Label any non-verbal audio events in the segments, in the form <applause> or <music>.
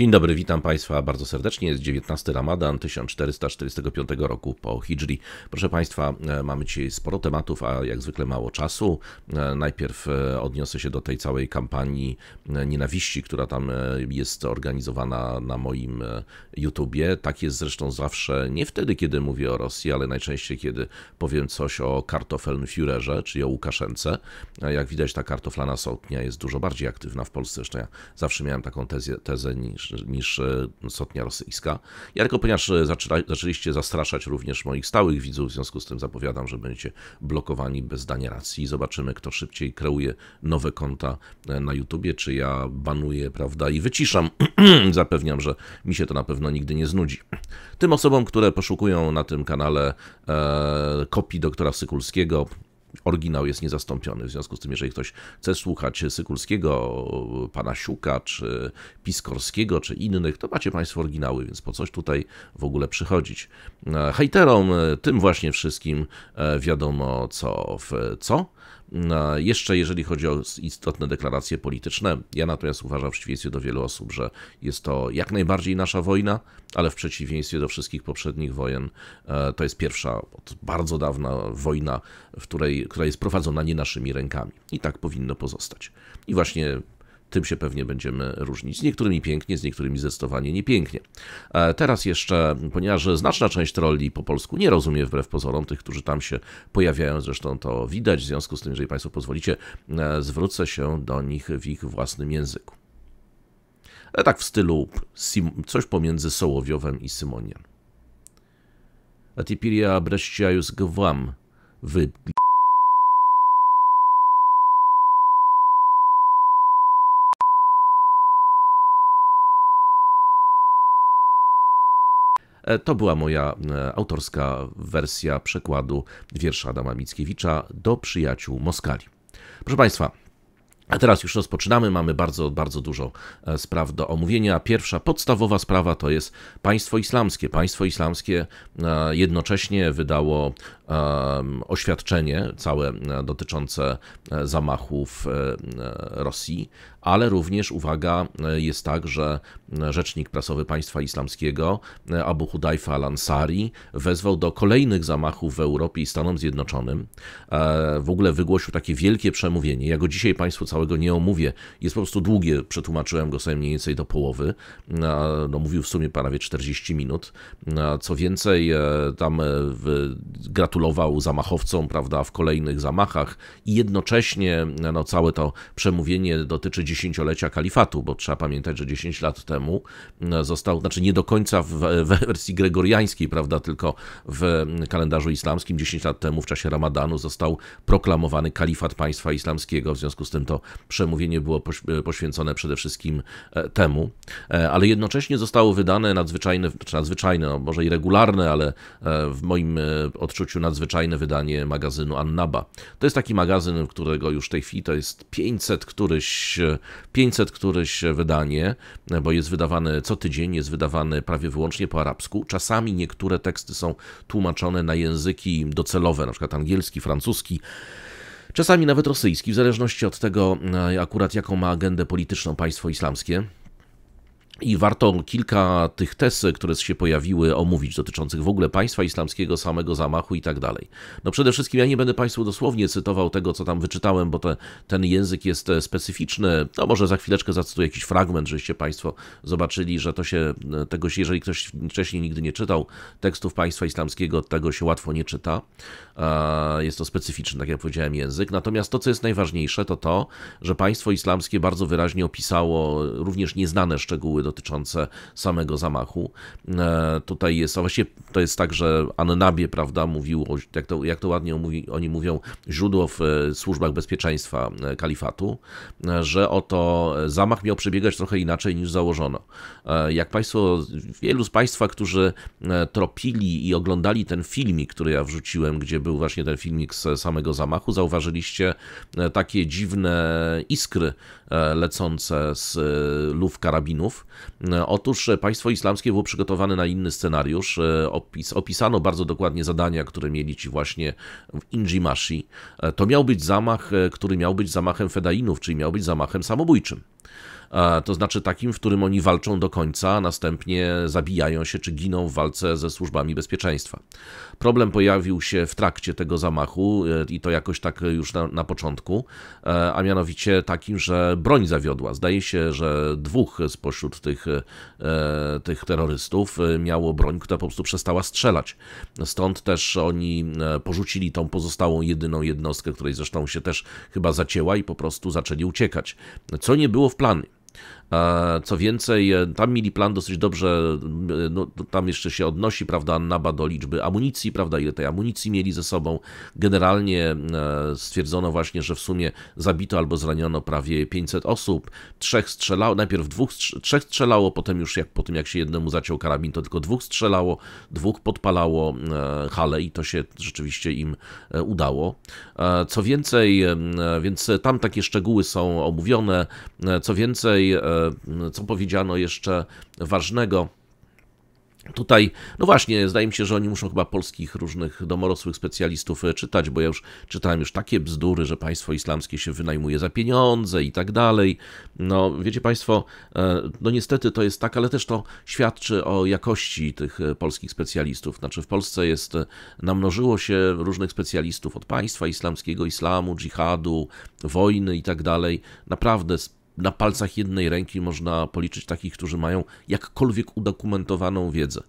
Dzień dobry, witam Państwa bardzo serdecznie. Jest 19 Ramadan 1445 roku po Hijri. Proszę Państwa, e, mamy dzisiaj sporo tematów, a jak zwykle mało czasu. E, najpierw e, odniosę się do tej całej kampanii nienawiści, która tam jest organizowana na moim YouTubie. Tak jest zresztą zawsze, nie wtedy, kiedy mówię o Rosji, ale najczęściej, kiedy powiem coś o kartofelnfürerze, czyli o Łukaszence. Jak widać, ta kartoflana sotnia jest dużo bardziej aktywna w Polsce. Zresztą ja zawsze miałem taką tezę, tezę niż niż, e, sotnia rosyjska. Jarko, ponieważ e, zaczyna, zaczęliście zastraszać również moich stałych widzów, w związku z tym zapowiadam, że będziecie blokowani bez dania racji. Zobaczymy, kto szybciej kreuje nowe konta e, na YouTubie, czy ja banuję, prawda, i wyciszam. <clears throat> Zapewniam, że mi się to na pewno nigdy nie znudzi. Tym osobom, które poszukują na tym kanale e, kopii doktora Sykulskiego, oryginał jest niezastąpiony. W związku z tym, jeżeli ktoś chce słuchać Sykulskiego, Siuka, czy Piskorskiego, czy innych, to macie Państwo oryginały, więc po coś tutaj w ogóle przychodzić. E, hejterom, e, tym właśnie wszystkim e, wiadomo co w co jeszcze jeżeli chodzi o istotne deklaracje polityczne. Ja natomiast uważam w przeciwieństwie do wielu osób, że jest to jak najbardziej nasza wojna, ale w przeciwieństwie do wszystkich poprzednich wojen e, to jest pierwsza od bardzo dawna wojna, w której, która jest prowadzona nie naszymi rękami. I tak powinno pozostać. I właśnie tym się pewnie będziemy różnić. Z niektórymi pięknie, z niektórymi zdecydowanie niepięknie. E, teraz jeszcze, ponieważ znaczna część trolli po polsku nie rozumie wbrew pozorom, tych, którzy tam się pojawiają, zresztą to widać, w związku z tym, jeżeli Państwo pozwolicie, e, zwrócę się do nich w ich własnym języku. E, tak w stylu coś pomiędzy Sołowiowem i Symonian. A ty piria breścia już gwam, wy E, to była moja e, autorska wersja przekładu wiersza Adama Mickiewicza do przyjaciół Moskali. Proszę Państwa, a teraz już rozpoczynamy. Mamy bardzo, bardzo dużo e, spraw do omówienia. Pierwsza podstawowa sprawa to jest państwo islamskie. Państwo islamskie jednocześnie wydało oświadczenie całe dotyczące zamachów Rosji, ale również uwaga e, jest tak, że e, rzecznik prasowy państwa islamskiego e, Abu Hudajfa al-Ansari wezwał do kolejnych zamachów w Europie i Stanom Zjednoczonym. W ogóle wygłosił takie wielkie przemówienie. Ja go dzisiaj państwu całego nie omówię. Jest po prostu długie, przetłumaczyłem go sobie mniej więcej do połowy. No, mówił w sumie prawie 40 minut. Co więcej, tam gratulował zamachowcom, prawda, w kolejnych zamachach i jednocześnie no, całe to przemówienie dotyczy dziesięciolecia kalifatu, bo trzeba pamiętać, że 10 lat temu mm, został, znaczy nie do końca w, wersji gregoriańskiej, prawda, tylko w kalendarzu islamskim, 10 lat temu w czasie ramadanu został proklamowany kalifat państwa islamskiego, w związku z tym to przemówienie było e, poświęcone przede wszystkim e, temu, e, ale jednocześnie zostało wydane nadzwyczajne, czy znaczy nadzwyczajne, no może i regularne, ale w moim odczuciu nadzwyczajne wydanie magazynu Annaba. To jest taki magazyn, którego już w tej chwili to jest 500 któryś 500 któreś wydanie, bo jest wydawane co tydzień, jest wydawane prawie wyłącznie po arabsku. Czasami niektóre teksty są tłumaczone na języki docelowe, na przykład angielski, francuski czasami nawet rosyjski, w zależności od tego e, akurat jaką ma agendę polityczną państwo islamskie. I warto kilka tych tez, które się pojawiły, omówić, dotyczących w ogóle państwa islamskiego, samego zamachu i tak dalej. No przede wszystkim ja nie będę Państwu dosłownie cytował tego, co tam wyczytałem, bo te, ten język jest e, specyficzny. No może za chwileczkę zacytuję jakiś fragment, żebyście Państwo zobaczyli, że to się, e, tego się, jeżeli ktoś wcześniej nigdy nie czytał tekstów państwa islamskiego, tego się łatwo nie czyta. E, jest to specyficzny, tak jak powiedziałem, język. Natomiast to, co jest najważniejsze, to to, że państwo islamskie bardzo wyraźnie opisało również nieznane szczegóły dotyczące samego zamachu. E, tutaj jest, a właściwie to jest tak, że Annabie, prawda, mówił, jak to, jak to ładnie mówi, oni mówią, źródło w e, służbach bezpieczeństwa e, kalifatu, że oto zamach miał przebiegać trochę inaczej niż założono. Jak Państwo, wielu z Państwa, którzy tropili i oglądali ten filmik, który ja wrzuciłem, gdzie był właśnie ten filmik z samego zamachu, zauważyliście takie dziwne iskry lecące z luf karabinów. E, otóż e, państwo islamskie było przygotowane na inny scenariusz. E, opis, opisano bardzo dokładnie zadania, które mieli ci właśnie w Injimashi. To miał być zamach, który miał być zamachem fedainów, czyli miał być zamachem samobójczym. E, to znaczy takim, w którym oni walczą do końca, a następnie zabijają się czy giną w walce ze służbami bezpieczeństwa. Problem pojawił się w trakcie tego zamachu e, i to jakoś tak już na, na początku, e, a mianowicie takim, że broń zawiodła. Zdaje się, że dwóch spośród tych, tych terrorystów miało broń, która po prostu przestała strzelać. Stąd też oni porzucili tą pozostałą jedyną jednostkę, której zresztą się też chyba zacięła i po prostu zaczęli uciekać. Co nie było plany. E, co więcej, e, tam mieli plan dosyć dobrze, e, no, tam jeszcze się odnosi, prawda, Annaba do liczby amunicji, prawda, ile tej amunicji mieli ze sobą. Generalnie stwierdzono właśnie, że w sumie zabito albo zraniono prawie 500 osób. Trzech strzelało, najpierw dwóch, trzech strzelało, potem już jak, po tym jak się jednemu zaciął karabin, to tylko dwóch strzelało, dwóch podpalało hale i to się rzeczywiście im udało. Co więcej, więc tam takie szczegóły są omówione. Co więcej, E, co powiedziano jeszcze ważnego. Tutaj, no właśnie, zdaje mi się, że oni muszą chyba polskich różnych domorosłych specjalistów e, czytać, bo ja już czytałem już takie bzdury, że państwo islamskie się wynajmuje za pieniądze i tak dalej. No, wiecie Państwo, e, no niestety to jest tak, ale też to świadczy o jakości tych polskich specjalistów. Znaczy w Polsce jest, namnożyło się różnych specjalistów od państwa islamskiego, islamu, dżihadu, wojny i tak dalej. Naprawdę na palcach jednej ręki można policzyć takich, którzy mają jakkolwiek udokumentowaną wiedzę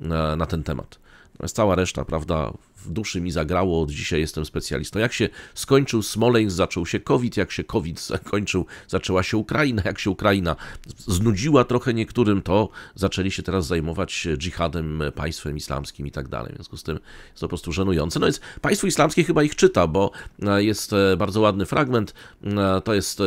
e, na ten temat. Natomiast cała reszta, prawda, w duszy mi zagrało, od dzisiaj jestem specjalistą. Jak się skończył Smoleń zaczął się COVID, jak się COVID zakończył, zaczęła się Ukraina, jak się Ukraina znudziła trochę niektórym, to zaczęli się teraz zajmować dżihadem, państwem islamskim i tak dalej. W związku z tym jest to po prostu żenujące. No więc państwo islamskie chyba ich czyta, bo e, jest e, bardzo ładny fragment, e, to jest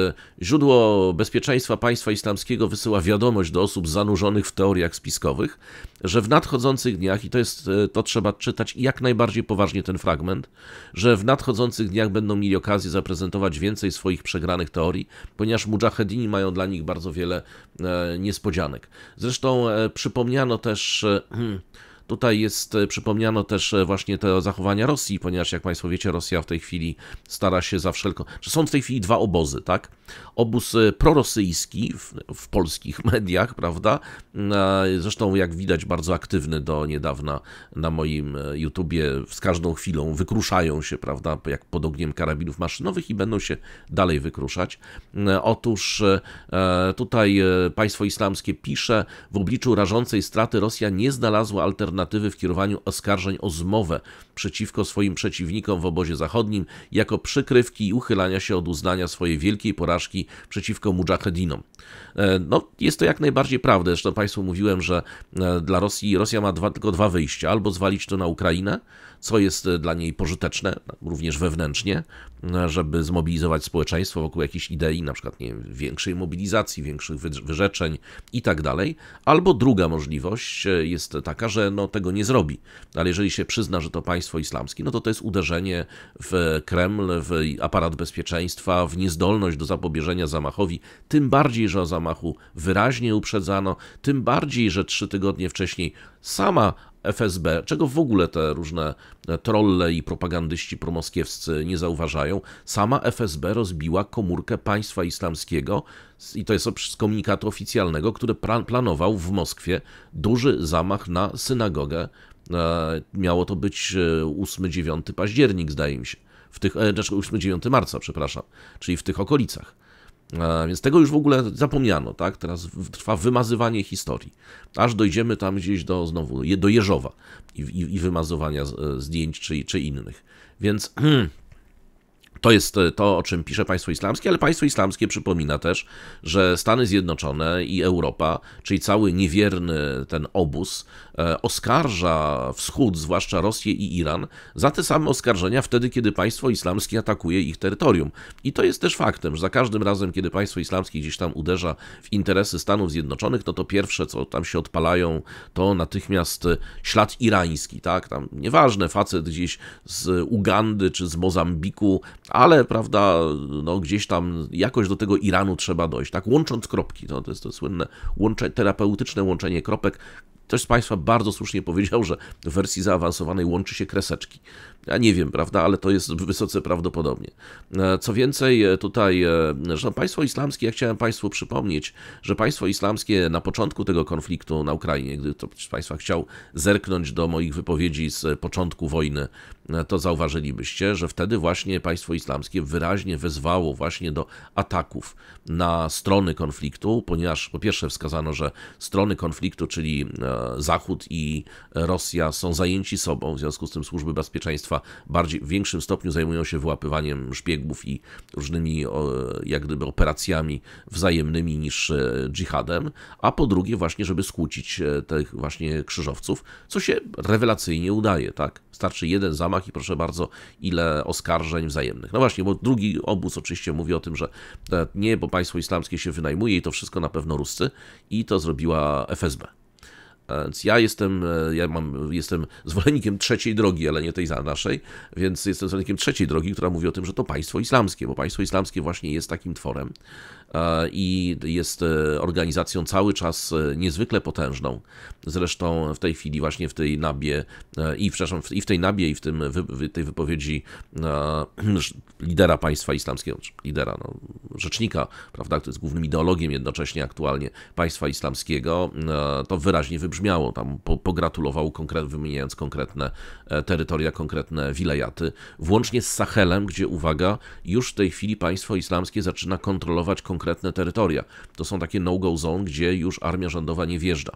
źródło bezpieczeństwa państwa islamskiego wysyła wiadomość do osób zanurzonych w teoriach spiskowych, że w nadchodzących dniach, i to jest, to trzeba czytać jak najbardziej poważnie ten fragment, że w nadchodzących dniach będą mieli okazję zaprezentować więcej swoich przegranych teorii, ponieważ mujahedini mają dla nich bardzo wiele e, niespodzianek. Zresztą e, przypomniano też e, <clears throat> Tutaj jest, e, przypomniano też e, właśnie te zachowania Rosji, ponieważ jak Państwo wiecie, Rosja w tej chwili stara się za wszelką... Są w tej chwili dwa obozy, tak? Obóz e, prorosyjski w, w polskich <laughs> mediach, prawda? Zresztą jak widać bardzo aktywny do niedawna na moim YouTubie, z każdą chwilą wykruszają się, prawda? Jak pod ogniem karabinów maszynowych i będą się dalej wykruszać. Otóż tutaj państwo islamskie pisze, w obliczu rażącej straty Rosja nie znalazła alternatywy alternatywy w kierowaniu oskarżeń o zmowę przeciwko swoim przeciwnikom w obozie zachodnim jako przykrywki i uchylania się od uznania swojej wielkiej porażki przeciwko mujahedinom. E, no, jest to jak najbardziej prawda. Zresztą Państwu mówiłem, że e, dla Rosji Rosja ma dwa, tylko dwa wyjścia. Albo zwalić to na Ukrainę, co jest e, dla niej pożyteczne, również wewnętrznie, e, żeby zmobilizować społeczeństwo wokół jakiejś idei, na przykład nie wiem, większej mobilizacji, większych wyrzeczeń i tak dalej. Albo druga możliwość e, jest taka, że no, tego nie zrobi, ale jeżeli się przyzna, że to państwo islamskie, no to to jest uderzenie w Kreml, w aparat bezpieczeństwa, w niezdolność do zapobieżenia zamachowi, tym bardziej, że o zamachu wyraźnie uprzedzano, tym bardziej, że trzy tygodnie wcześniej sama FSB, czego w ogóle te różne e, trolle i propagandyści promoskiewscy nie zauważają. Sama FSB rozbiła komórkę państwa islamskiego i to jest z komunikatu oficjalnego, który planował w Moskwie duży zamach na synagogę. E, miało to być 8-9 e, październik, zdaje mi się. W tych, znaczy 8-9 marca, przepraszam, czyli w tych okolicach. E, więc tego już w ogóle zapomniano, tak? Teraz trwa wymazywanie historii. Aż dojdziemy tam gdzieś do znowu do Jeżowa i, i, i wymazywania e, zdjęć czy, czy innych. Więc <clears throat> To jest e, to, o czym pisze państwo islamskie, ale państwo islamskie przypomina też, że Stany Zjednoczone i Europa, czyli cały niewierny ten obóz, e, oskarża Wschód, zwłaszcza Rosję i Iran, za te same oskarżenia wtedy, kiedy państwo islamskie atakuje ich terytorium. I to jest też faktem, że za każdym razem, kiedy państwo islamskie gdzieś tam uderza w interesy Stanów Zjednoczonych, no to pierwsze, co tam się odpalają, to natychmiast e, ślad irański, tak? Tam nieważne, facet gdzieś z Ugandy czy z Mozambiku ale prawda, no gdzieś tam jakoś do tego Iranu trzeba dojść, tak, łącząc kropki, no, to jest to słynne łącze, terapeutyczne łączenie kropek, Ktoś z Państwa bardzo słusznie powiedział, że w wersji zaawansowanej łączy się kreseczki. Ja nie wiem, prawda, ale to jest wysoce prawdopodobnie. E, co więcej, e, tutaj, e, że państwo islamskie, ja chciałem Państwu przypomnieć, że państwo islamskie na początku tego konfliktu na Ukrainie, gdy to Państwa chciał zerknąć do moich wypowiedzi z początku wojny, to zauważylibyście, że wtedy właśnie państwo islamskie wyraźnie wezwało właśnie do ataków na strony konfliktu, ponieważ po pierwsze wskazano, że strony konfliktu, czyli Zachód i Rosja są zajęci sobą, w związku z tym służby bezpieczeństwa bardziej, w większym stopniu zajmują się wyłapywaniem szpiegów i różnymi jak gdyby operacjami wzajemnymi niż e, dżihadem, a po drugie właśnie, żeby skłócić e, tych właśnie krzyżowców, co się rewelacyjnie udaje, tak? Starczy jeden zamach i proszę bardzo, ile oskarżeń wzajemnych. No właśnie, bo drugi obóz oczywiście mówi o tym, że e, nie, bo państwo islamskie się wynajmuje i to wszystko na pewno Ruscy i to zrobiła FSB. E, więc ja jestem, e, ja mam, jestem zwolennikiem trzeciej drogi, ale nie tej naszej, więc jestem zwolennikiem trzeciej drogi, która mówi o tym, że to państwo islamskie, bo państwo islamskie właśnie jest takim tworem, E, i jest e, organizacją cały czas e, niezwykle potężną. Zresztą w tej chwili właśnie w tej nabie i, przepraszam, i w tej nabie i w tym, tej wypowiedzi <clears throat> lidera państwa islamskiego, lidera, no, rzecznika, prawda, który jest głównym ideologiem jednocześnie aktualnie państwa islamskiego, to wyraźnie wybrzmiało. Tam pogratulował, konkret, wymieniając konkretne terytoria, konkretne wilejaty, włącznie z Sahelem, gdzie, uwaga, już w tej chwili państwo islamskie zaczyna kontrolować konkretne konkretne terytoria. To są takie no-go zone, gdzie już armia rządowa nie wjeżdża,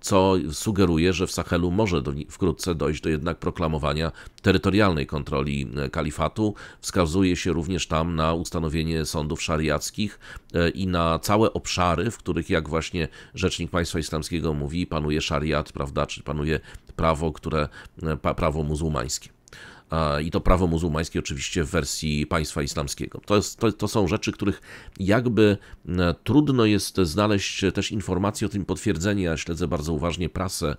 co sugeruje, że w Sahelu może do, wkrótce dojść do jednak proklamowania terytorialnej kontroli e, kalifatu. Wskazuje się również tam na ustanowienie sądów szariackich e, i na całe obszary, w których, jak właśnie rzecznik państwa islamskiego mówi, panuje szariat, prawda, czy panuje prawo, które e, prawo muzułmańskie i to prawo muzułmańskie oczywiście w wersji państwa islamskiego. To, jest, to, to są rzeczy, których jakby e, trudno jest znaleźć też informacje o tym potwierdzenie. Ja śledzę bardzo uważnie prasę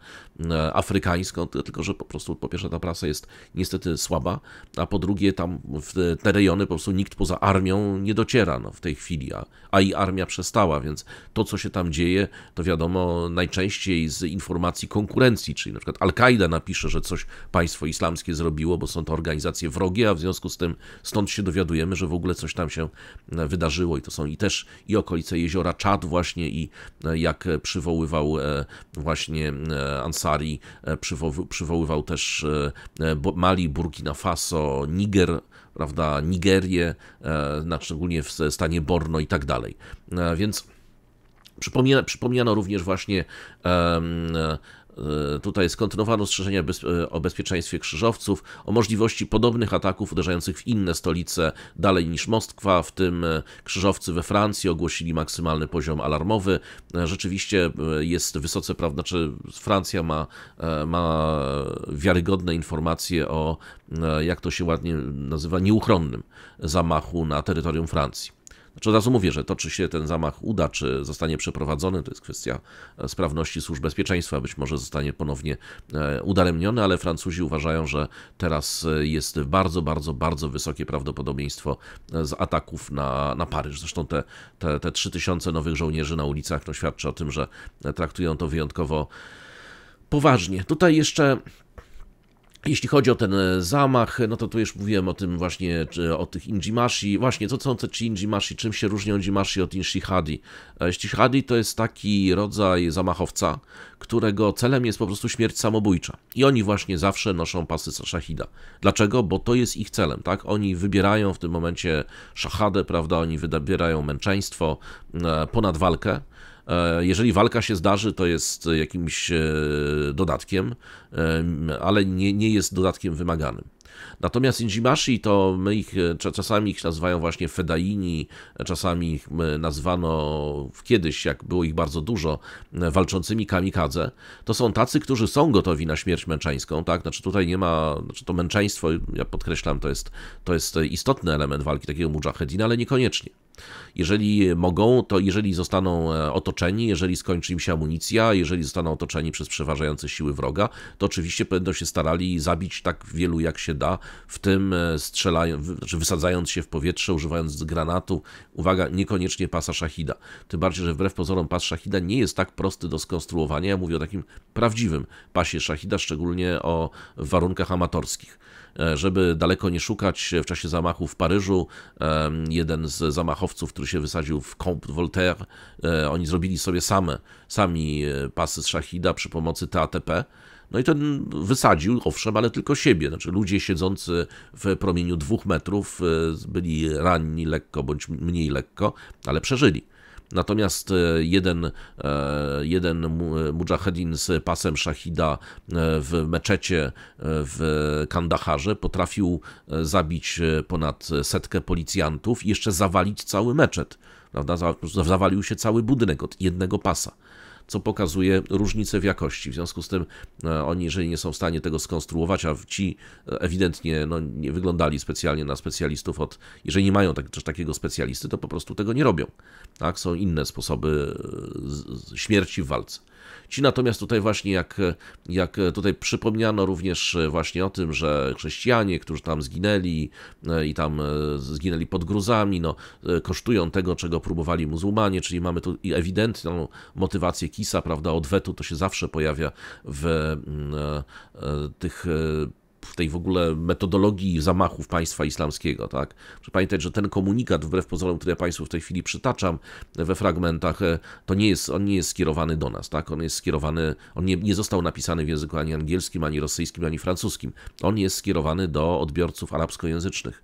e, afrykańską, tylko że po prostu po pierwsze ta prasa jest niestety słaba, a po drugie tam w te rejony po prostu nikt poza armią nie dociera no, w tej chwili, a, a i armia przestała, więc to co się tam dzieje, to wiadomo najczęściej z informacji konkurencji, czyli na przykład Al-Kaida napisze, że coś państwo islamskie zrobiło, bo są to organizacje wrogie, a w związku z tym stąd się dowiadujemy, że w ogóle coś tam się e, wydarzyło i to są i też i okolice jeziora Czad właśnie i e, jak przywoływał e, właśnie Ansari, przywoływał, przywoływał też Mali, Burkina Faso, Niger, prawda, Nigerię, szczególnie w stanie Borno i tak dalej. Więc przypomniano, przypomniano również właśnie um, E, tutaj skontynuowano strzeżenia o bezpieczeństwie krzyżowców, o możliwości podobnych ataków uderzających w inne stolice dalej niż Moskwa, w tym e, krzyżowcy we Francji ogłosili maksymalny poziom alarmowy. E, rzeczywiście jest wysoce prawda, znaczy Francja ma, ma wiarygodne informacje o, jak to się ładnie nazywa, nieuchronnym zamachu na terytorium Francji. Znaczy od razu mówię, że to czy się ten zamach uda, czy zostanie przeprowadzony, to jest kwestia e, sprawności służb bezpieczeństwa, być może zostanie ponownie e, udaremniony, ale Francuzi uważają, że teraz e, jest bardzo, bardzo, bardzo wysokie prawdopodobieństwo z ataków na, na Paryż. Zresztą te, te, te 3000 nowych żołnierzy na ulicach no, świadczy o tym, że traktują to wyjątkowo poważnie. Tutaj jeszcze jeśli chodzi o ten e, zamach, no to tu już mówiłem o tym właśnie, o tych Injimashi. Właśnie, co są te ci Injimashi? Czym się różnią Injimashi od Inshihadi? E, Inshihadi to jest taki rodzaj zamachowca, którego celem jest po prostu śmierć samobójcza. I oni właśnie zawsze noszą pasy szachida. Dlaczego? Bo to jest ich celem, tak? Oni wybierają w tym momencie szahadę, prawda? Oni wybierają męczeństwo e, ponad walkę E, jeżeli walka się zdarzy, to jest e, jakimś e, dodatkiem, ale nie, nie jest dodatkiem wymaganym. Natomiast Injimashi to my ich, czasami ich nazywają właśnie Fedaini, czasami ich nazwano kiedyś, jak było ich bardzo dużo, walczącymi kamikadze. To są tacy, którzy są gotowi na śmierć męczeńską, tak? Znaczy tutaj nie ma, znaczy to męczeństwo, ja podkreślam, to jest, to jest istotny element walki takiego mujahedina, ale niekoniecznie. Jeżeli mogą, to jeżeli zostaną e, otoczeni, jeżeli skończy im się amunicja, jeżeli zostaną otoczeni przez przeważające siły wroga, to oczywiście będą się starali zabić tak wielu jak się da, w tym e, strzelając, znaczy wysadzając się w powietrze, używając granatu. Uwaga, niekoniecznie pasa szachida. Tym bardziej, że wbrew pozorom pas szachida nie jest tak prosty do skonstruowania. Ja mówię o takim prawdziwym pasie szachida, szczególnie o warunkach amatorskich. E, żeby daleko nie szukać, e, w czasie zamachu w Paryżu e, jeden z zamachowców, który się wysadził w Comte Voltaire, oni zrobili sobie same, sami pasy z Szachida przy pomocy TATP. No i ten wysadził, owszem, ale tylko siebie. Znaczy ludzie siedzący w promieniu dwóch metrów byli ranni lekko bądź mniej lekko, ale przeżyli. Natomiast e, jeden, e, jeden e, mujahedin z pasem Szachida w meczecie w Kandaharze potrafił zabić ponad setkę policjantów i jeszcze zawalić cały meczet. Prawda? Zawalił się cały budynek od jednego pasa co pokazuje różnicę w jakości. W związku z tym e, oni, jeżeli nie są w stanie tego skonstruować, a ci e, ewidentnie no, nie wyglądali specjalnie na specjalistów od, jeżeli nie mają tak, takiego specjalisty, to po prostu tego nie robią. Tak? Są inne sposoby e, śmierci w walce. Ci natomiast tutaj właśnie, jak, jak tutaj przypomniano również e, właśnie o tym, że chrześcijanie, którzy tam zginęli e, i tam e, zginęli pod gruzami, no, kosztują tego, czego próbowali muzułmanie, czyli mamy tu ewidentną motywację Kisa, prawda, odwetu, to się zawsze pojawia w mm, tych w tej w ogóle metodologii zamachów państwa islamskiego, tak? Proszę pamiętać, że ten komunikat, wbrew pozorom, który ja Państwu w tej chwili przytaczam we fragmentach, e, to nie jest, on nie jest skierowany do nas, tak? On jest skierowany, on nie, nie został napisany w języku ani angielskim, ani rosyjskim, ani francuskim. On jest skierowany do odbiorców arabskojęzycznych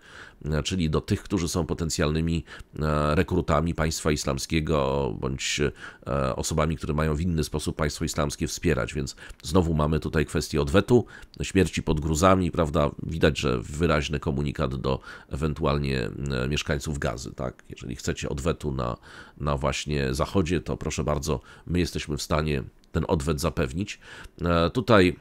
czyli do tych, którzy są potencjalnymi e, rekrutami państwa islamskiego bądź e, osobami, które mają w inny sposób państwo islamskie wspierać. Więc znowu mamy tutaj kwestię odwetu, śmierci pod gruzami, prawda? Widać, że wyraźny komunikat do ewentualnie e, mieszkańców gazy, tak? Jeżeli chcecie odwetu na, na właśnie zachodzie, to proszę bardzo, my jesteśmy w stanie ten odwet zapewnić. Tutaj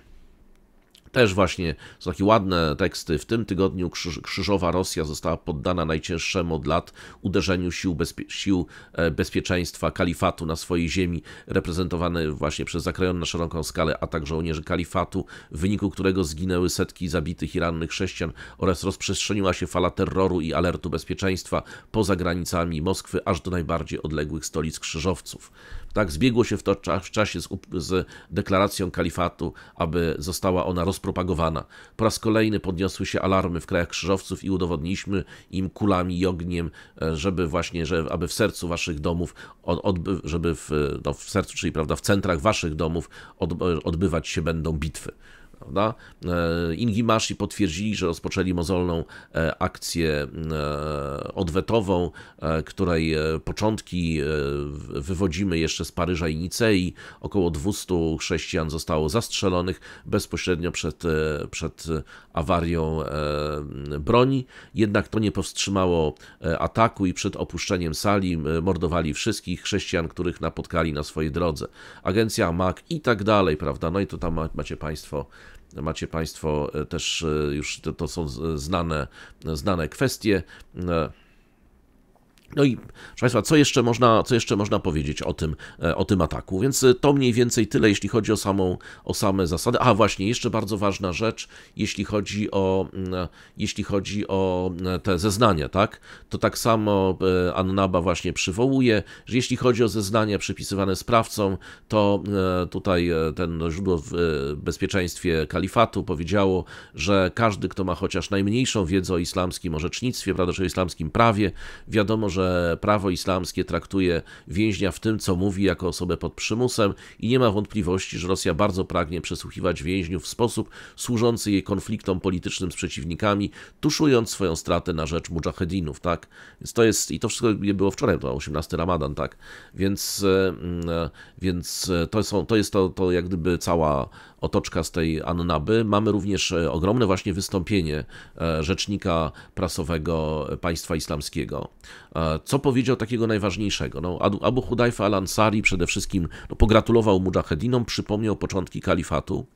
też właśnie są takie ładne teksty. W tym tygodniu Krzyżowa Rosja została poddana najcięższemu od lat uderzeniu sił, bezpie sił e, bezpieczeństwa kalifatu na swojej ziemi, reprezentowanej właśnie przez zakrojony na szeroką skalę a także żołnierzy kalifatu, w wyniku którego zginęły setki zabitych i rannych chrześcijan oraz rozprzestrzeniła się fala terroru i alertu bezpieczeństwa poza granicami Moskwy aż do najbardziej odległych stolic krzyżowców tak, zbiegło się w, to, w czasie z, z deklaracją kalifatu, aby została ona rozpropagowana. Po raz kolejny podniosły się alarmy w krajach krzyżowców i udowodniliśmy im kulami i ogniem, e, żeby właśnie, że, aby w sercu waszych domów, odby, żeby w, e, no, w sercu, czyli prawda, w centrach waszych domów odbywać się będą bitwy prawda? E, Ingimashi potwierdzili, że rozpoczęli mozolną e, akcję e, odwetową, której początki wywodzimy jeszcze z Paryża i Nicei. Około 200 chrześcijan zostało zastrzelonych bezpośrednio przed, przed awarią broni. Jednak to nie powstrzymało ataku i przed opuszczeniem sali mordowali wszystkich chrześcijan, których napotkali na swojej drodze. Agencja MAC i tak dalej, prawda? No i to tam macie Państwo Macie Państwo e, też e, już to, to są e, znane, znane kwestie. No i proszę Państwa, co jeszcze można, co jeszcze można powiedzieć o tym, e, o tym ataku? Więc e, to mniej więcej tyle, jeśli chodzi o, samą, o same zasady. A właśnie, jeszcze bardzo ważna rzecz, jeśli chodzi o, mm, e, jeśli chodzi o mm, te zeznania, tak? To tak samo Annaba właśnie przywołuje, że jeśli chodzi o zeznania przypisywane sprawcom, to mm, tutaj ten źródło w bezpieczeństwie kalifatu powiedziało, że każdy, kto ma chociaż najmniejszą wiedzę o islamskim orzecznictwie, prawda, czy o islamskim prawie, wiadomo, że że prawo islamskie traktuje więźnia w tym, co mówi, jako osobę pod przymusem i nie ma wątpliwości, że Rosja bardzo pragnie przesłuchiwać więźniów w sposób służący jej konfliktom politycznym z przeciwnikami, tuszując swoją stratę na rzecz mujahedinów, tak? Więc to jest, i to wszystko było wczoraj, to 18 Ramadan, tak? Więc, mm, e, więc e, to, są, to jest to, to jak gdyby cała otoczka z tej Annaby. Mamy również e, ogromne właśnie wystąpienie rzecznika prasowego państwa islamskiego, co powiedział takiego najważniejszego? No, Abu Hudajfa al-Ansari przede wszystkim no, pogratulował mujahedinom, przypomniał początki kalifatu,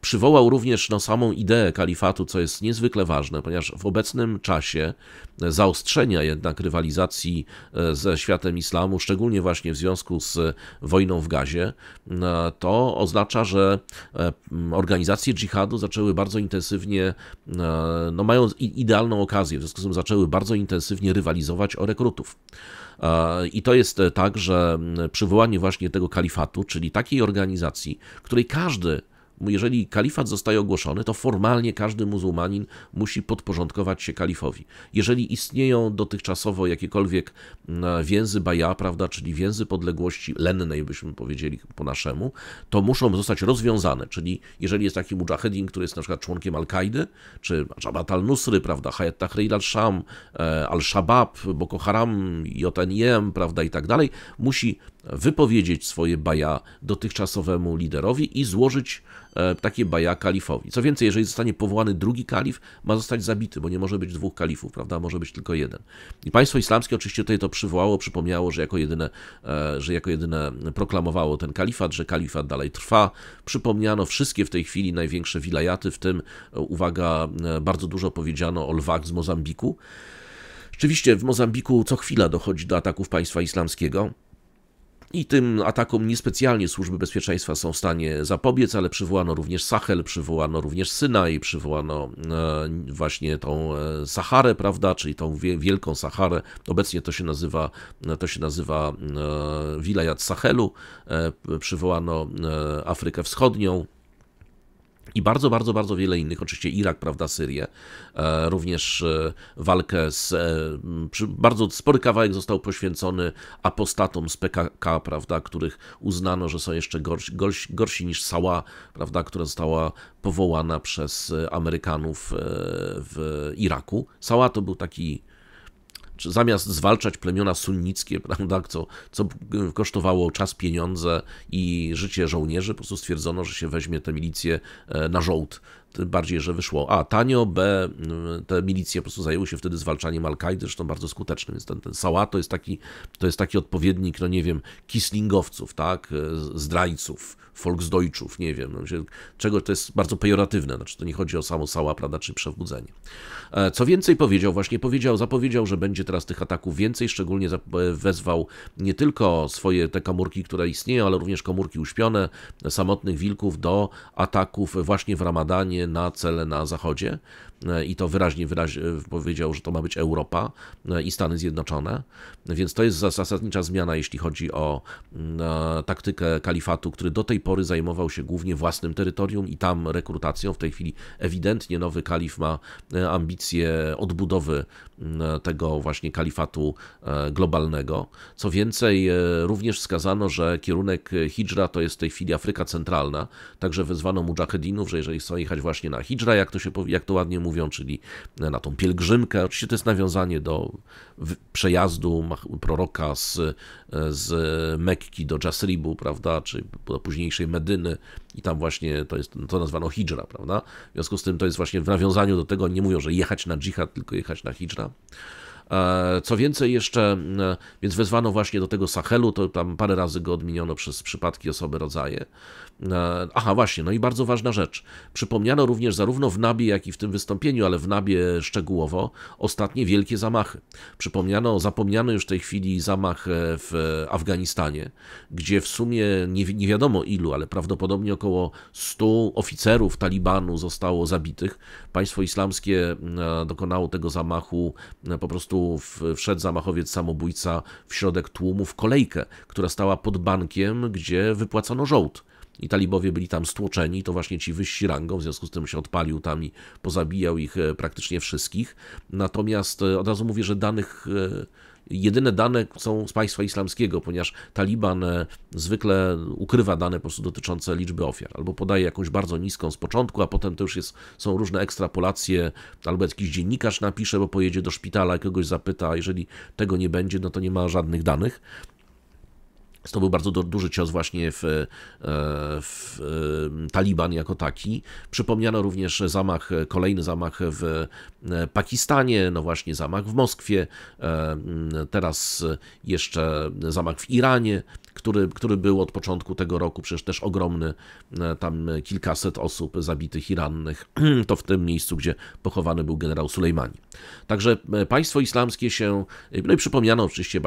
przywołał również no, samą ideę kalifatu, co jest niezwykle ważne, ponieważ w obecnym czasie zaostrzenia jednak rywalizacji e, ze światem islamu, szczególnie właśnie w związku z wojną w Gazie, e, to oznacza, że e, organizacje dżihadu zaczęły bardzo intensywnie, no mają idealną okazję, w związku z tym zaczęły bardzo intensywnie rywalizować o rekrutację E, I to jest e, tak, że przywołanie właśnie tego kalifatu, czyli takiej organizacji, której każdy jeżeli kalifat zostaje ogłoszony, to formalnie każdy muzułmanin musi podporządkować się kalifowi. Jeżeli istnieją dotychczasowo jakiekolwiek e, więzy baja, prawda, czyli więzy podległości lennej, byśmy powiedzieli po naszemu, to muszą zostać rozwiązane, czyli jeżeli jest taki mujahedin, który jest na przykład członkiem Al-Kaidy, czy Jabhat al-Nusry, prawda, Hayat Tahrir al-Sham, e, Al-Shabaab, Boko Haram, JNIM, prawda, i tak dalej, musi wypowiedzieć swoje baja dotychczasowemu liderowi i złożyć e, takie baja kalifowi. Co więcej, jeżeli zostanie powołany drugi kalif, ma zostać zabity, bo nie może być dwóch kalifów, prawda? Może być tylko jeden. I państwo islamskie oczywiście tutaj to przywołało, przypomniało, że jako jedyne, e, że jako jedyne proklamowało ten kalifat, że kalifat dalej trwa. Przypomniano wszystkie w tej chwili największe wilajaty, w tym, e, uwaga, bardzo dużo powiedziano o lwach z Mozambiku. Rzeczywiście w Mozambiku co chwila dochodzi do ataków państwa islamskiego i tym atakom niespecjalnie służby bezpieczeństwa są w stanie zapobiec, ale przywołano również Sahel, przywołano również Synaj, przywołano e, właśnie tą e, Saharę, prawda, czyli tą wielką Saharę. Obecnie to się nazywa, to się nazywa e, Wilajat Sahelu. Przywołano Afrykę Wschodnią, i bardzo, bardzo, bardzo wiele innych, oczywiście Irak, prawda, Syrię, e, również e, walkę z, e, bardzo spory kawałek został poświęcony apostatom z PKK, prawda, których uznano, że są jeszcze gorsi, gorsi, gorsi niż Sała, prawda, która została powołana przez Amerykanów w Iraku. Sała to był taki zamiast zwalczać plemiona sunnickie, <laughs> prawda, co, co kosztowało czas, pieniądze i życie żołnierzy, po prostu stwierdzono, że się weźmie te milicje e, na żołd tym bardziej, że wyszło A tanio, B mm, te milicje po prostu zajęły się wtedy zwalczaniem Al-Kaidy, zresztą bardzo skutecznym. Więc ten, ten Sała to jest, taki, to jest taki odpowiednik, no nie wiem, kislingowców, tak, e, zdrajców, Volksdeutschów, nie wiem, no, czego to jest bardzo pejoratywne, znaczy to nie chodzi o samo Sała, prawda, czy przebudzenie. Co więcej powiedział, właśnie powiedział, zapowiedział, że będzie teraz tych ataków więcej, szczególnie e, wezwał nie tylko swoje te komórki, które istnieją, ale również komórki uśpione, samotnych wilków do ataków właśnie w Ramadanie, na cele na Zachodzie, E, i to wyraźnie, wyraźnie e, powiedział, że to ma być Europa e, i Stany Zjednoczone. Więc to jest zasadnicza zmiana, jeśli chodzi o mm, taktykę kalifatu, który do tej pory zajmował się głównie własnym terytorium i tam rekrutacją. W tej chwili ewidentnie nowy kalif ma ambicje odbudowy mm, tego właśnie kalifatu globalnego. Co więcej, również wskazano, że kierunek hijra to jest w tej chwili Afryka Centralna, także wezwano mujahedinów, że jeżeli chcą jechać właśnie na hijra, jak to, się, jak to ładnie mówi, mówią, czyli na tą pielgrzymkę. Oczywiście to jest nawiązanie do przejazdu proroka z, z Mekki do Jasribu, prawda, czy do późniejszej Medyny i tam właśnie to jest, to nazwano hijra, prawda. W związku z tym to jest właśnie w nawiązaniu do tego, nie mówią, że jechać na dżihad, tylko jechać na hijra. E, co więcej, jeszcze, e, więc wezwano właśnie do tego Sahelu, to tam parę razy go odmieniono przez przypadki osoby rodzaje. Aha, właśnie, no i bardzo ważna rzecz. Przypomniano również zarówno w Nabie, jak i w tym wystąpieniu, ale w Nabie szczegółowo, ostatnie wielkie zamachy. Przypomniano, zapomniano już w tej chwili zamach e, w Afganistanie, gdzie w sumie nie, nie wiadomo ilu, ale prawdopodobnie około 100 oficerów Talibanu zostało zabitych. Państwo islamskie e, dokonało tego zamachu, e, po prostu wszedł zamachowiec samobójca w środek tłumu w kolejkę, która stała pod bankiem, gdzie wypłacano żołd i talibowie byli tam stłoczeni, to właśnie ci wyżsi rangą, w związku z tym się odpalił tam i pozabijał ich e, praktycznie wszystkich. Natomiast e, od razu mówię, że danych e, jedyne dane są z państwa islamskiego, ponieważ Taliban zwykle ukrywa dane po prostu dotyczące liczby ofiar, albo podaje jakąś bardzo niską z początku, a potem to już jest, są różne ekstrapolacje, albo jakiś dziennikarz napisze, bo pojedzie do szpitala i kogoś zapyta, a jeżeli tego nie będzie, no to nie ma żadnych danych. To był bardzo duży cios właśnie w, e, w, e, Taliban jako taki. Przypomniano również zamach, kolejny zamach w e, Pakistanie, no właśnie zamach w Moskwie, teraz jeszcze zamach w Iranie, który, który był od początku tego roku przecież też ogromny, tam kilkaset osób zabitych i rannych, <clears throat> to w tym miejscu, gdzie pochowany był generał Sulejmani. Także państwo islamskie się, no i przypomniano oczywiście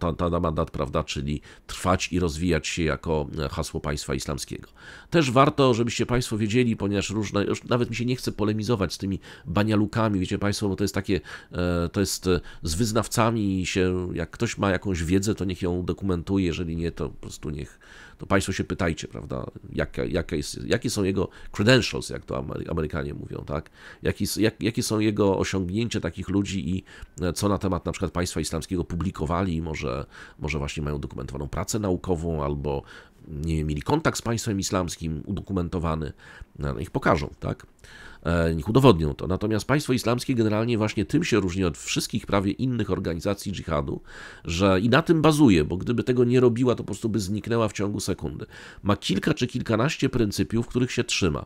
ta Tadamandat, prawda, czyli trwać i rozwijać się jako e, hasło państwa islamskiego. Też warto, żebyście Państwo wiedzieli, ponieważ różne, już nawet mi się nie chce polemizować z tymi banialukami, wiecie Państwo, bo to jest takie, e, to jest e, z wyznawcami się, jak ktoś ma jakąś wiedzę, to niech ją dokumentuje, jeżeli nie, to po prostu niech to Państwo się pytajcie, prawda, jak, jak jest, jakie są jego credentials, jak to Amerykanie mówią, tak? Jaki, jak, jakie są jego osiągnięcia takich ludzi i e, co na temat na przykład państwa islamskiego publikowali, może, może właśnie mają dokumentowaną pracę naukową albo nie mieli kontakt z państwem islamskim udokumentowany, no, ich pokażą, tak? E, niech udowodnią to. Natomiast państwo islamskie generalnie właśnie tym się różni od wszystkich prawie innych organizacji dżihadu, że i na tym bazuje, bo gdyby tego nie robiła, to po prostu by zniknęła w ciągu sekundy. Ma kilka czy kilkanaście pryncypiów, których się trzyma.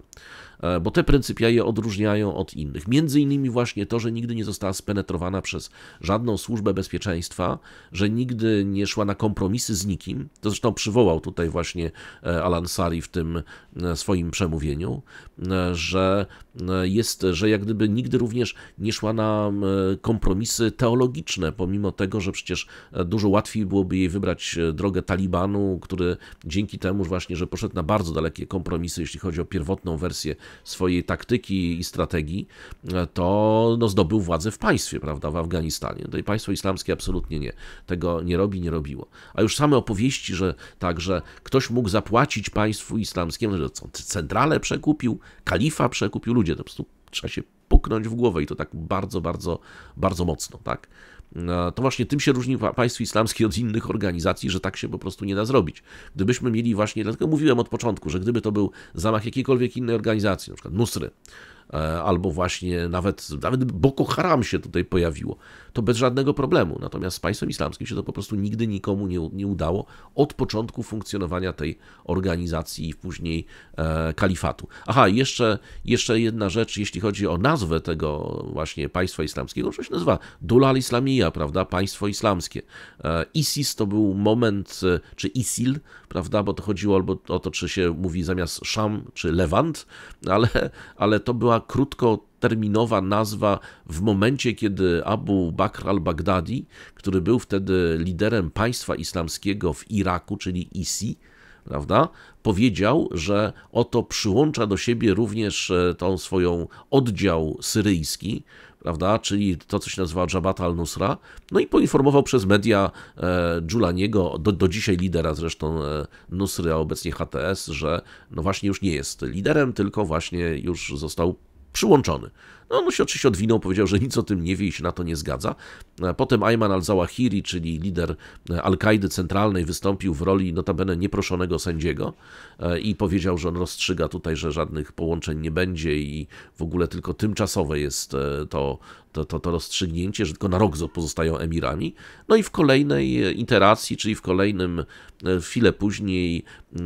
E, bo te pryncypia je odróżniają od innych. Między innymi właśnie to, że nigdy nie została spenetrowana przez żadną służbę bezpieczeństwa, że nigdy nie szła na kompromisy z nikim. To zresztą przywołał tutaj właśnie e, Alan Sari w tym e, swoim przemówieniu, że jest, że jak gdyby nigdy również nie szła na kompromisy teologiczne, pomimo tego, że przecież dużo łatwiej byłoby jej wybrać drogę Talibanu, który dzięki temu właśnie, że poszedł na bardzo dalekie kompromisy, jeśli chodzi o pierwotną wersję swojej taktyki i strategii, e, to no, zdobył władzę w państwie, prawda, w Afganistanie. No i państwo islamskie absolutnie nie. Tego nie robi, nie robiło. A już same opowieści, że także ktoś mógł zapłacić państwu islamskiemu, że co, centralę przekupił, kalifa przekupił, ludzie to po prostu trzeba się puknąć w głowę i to tak bardzo, bardzo, bardzo mocno, tak? E, to właśnie tym się różni państwo islamskie od innych organizacji, że tak się po prostu nie da zrobić. Gdybyśmy mieli właśnie, dlatego mówiłem od początku, że gdyby to był zamach jakiejkolwiek innej organizacji, np. Nusry, E, albo właśnie nawet, nawet Boko Haram się tutaj pojawiło, to bez żadnego problemu. Natomiast z państwem islamskim się to po prostu nigdy nikomu nie, nie udało od początku funkcjonowania tej organizacji i później e, kalifatu. Aha, jeszcze, jeszcze jedna rzecz, jeśli chodzi o nazwę tego właśnie państwa islamskiego, to się nazywa Dula al-Islamia, prawda, państwo islamskie. E, ISIS to był moment, e, czy ISIL, prawda, bo to chodziło albo o to, czy się mówi zamiast Szam, czy Lewant, ale, ale to była krótkoterminowa nazwa w momencie, kiedy Abu Bakr al-Baghdadi, który był wtedy liderem państwa islamskiego w Iraku, czyli ISI, prawda, powiedział, że oto przyłącza do siebie również e, tą swoją oddział syryjski, prawda, czyli to, co się nazywa Jabhat al-Nusra, no i poinformował przez media e, Dżulaniego, do, do dzisiaj lidera zresztą e, Nusry, a obecnie HTS, że no właśnie już nie jest liderem, tylko właśnie już został przyłączony. No, on się oczywiście odwinął, powiedział, że nic o tym nie wie i się na to nie zgadza. E, potem Ayman al-Zawahiri, czyli lider e, Al-Kaidy Centralnej, wystąpił w roli notabene nieproszonego sędziego e, i powiedział, że on rozstrzyga tutaj, że żadnych połączeń nie będzie i w ogóle tylko tymczasowe jest to to, to, to rozstrzygnięcie, że tylko na rok pozostają emirami. No i w kolejnej e, iteracji, czyli w kolejnym, e, chwilę później e,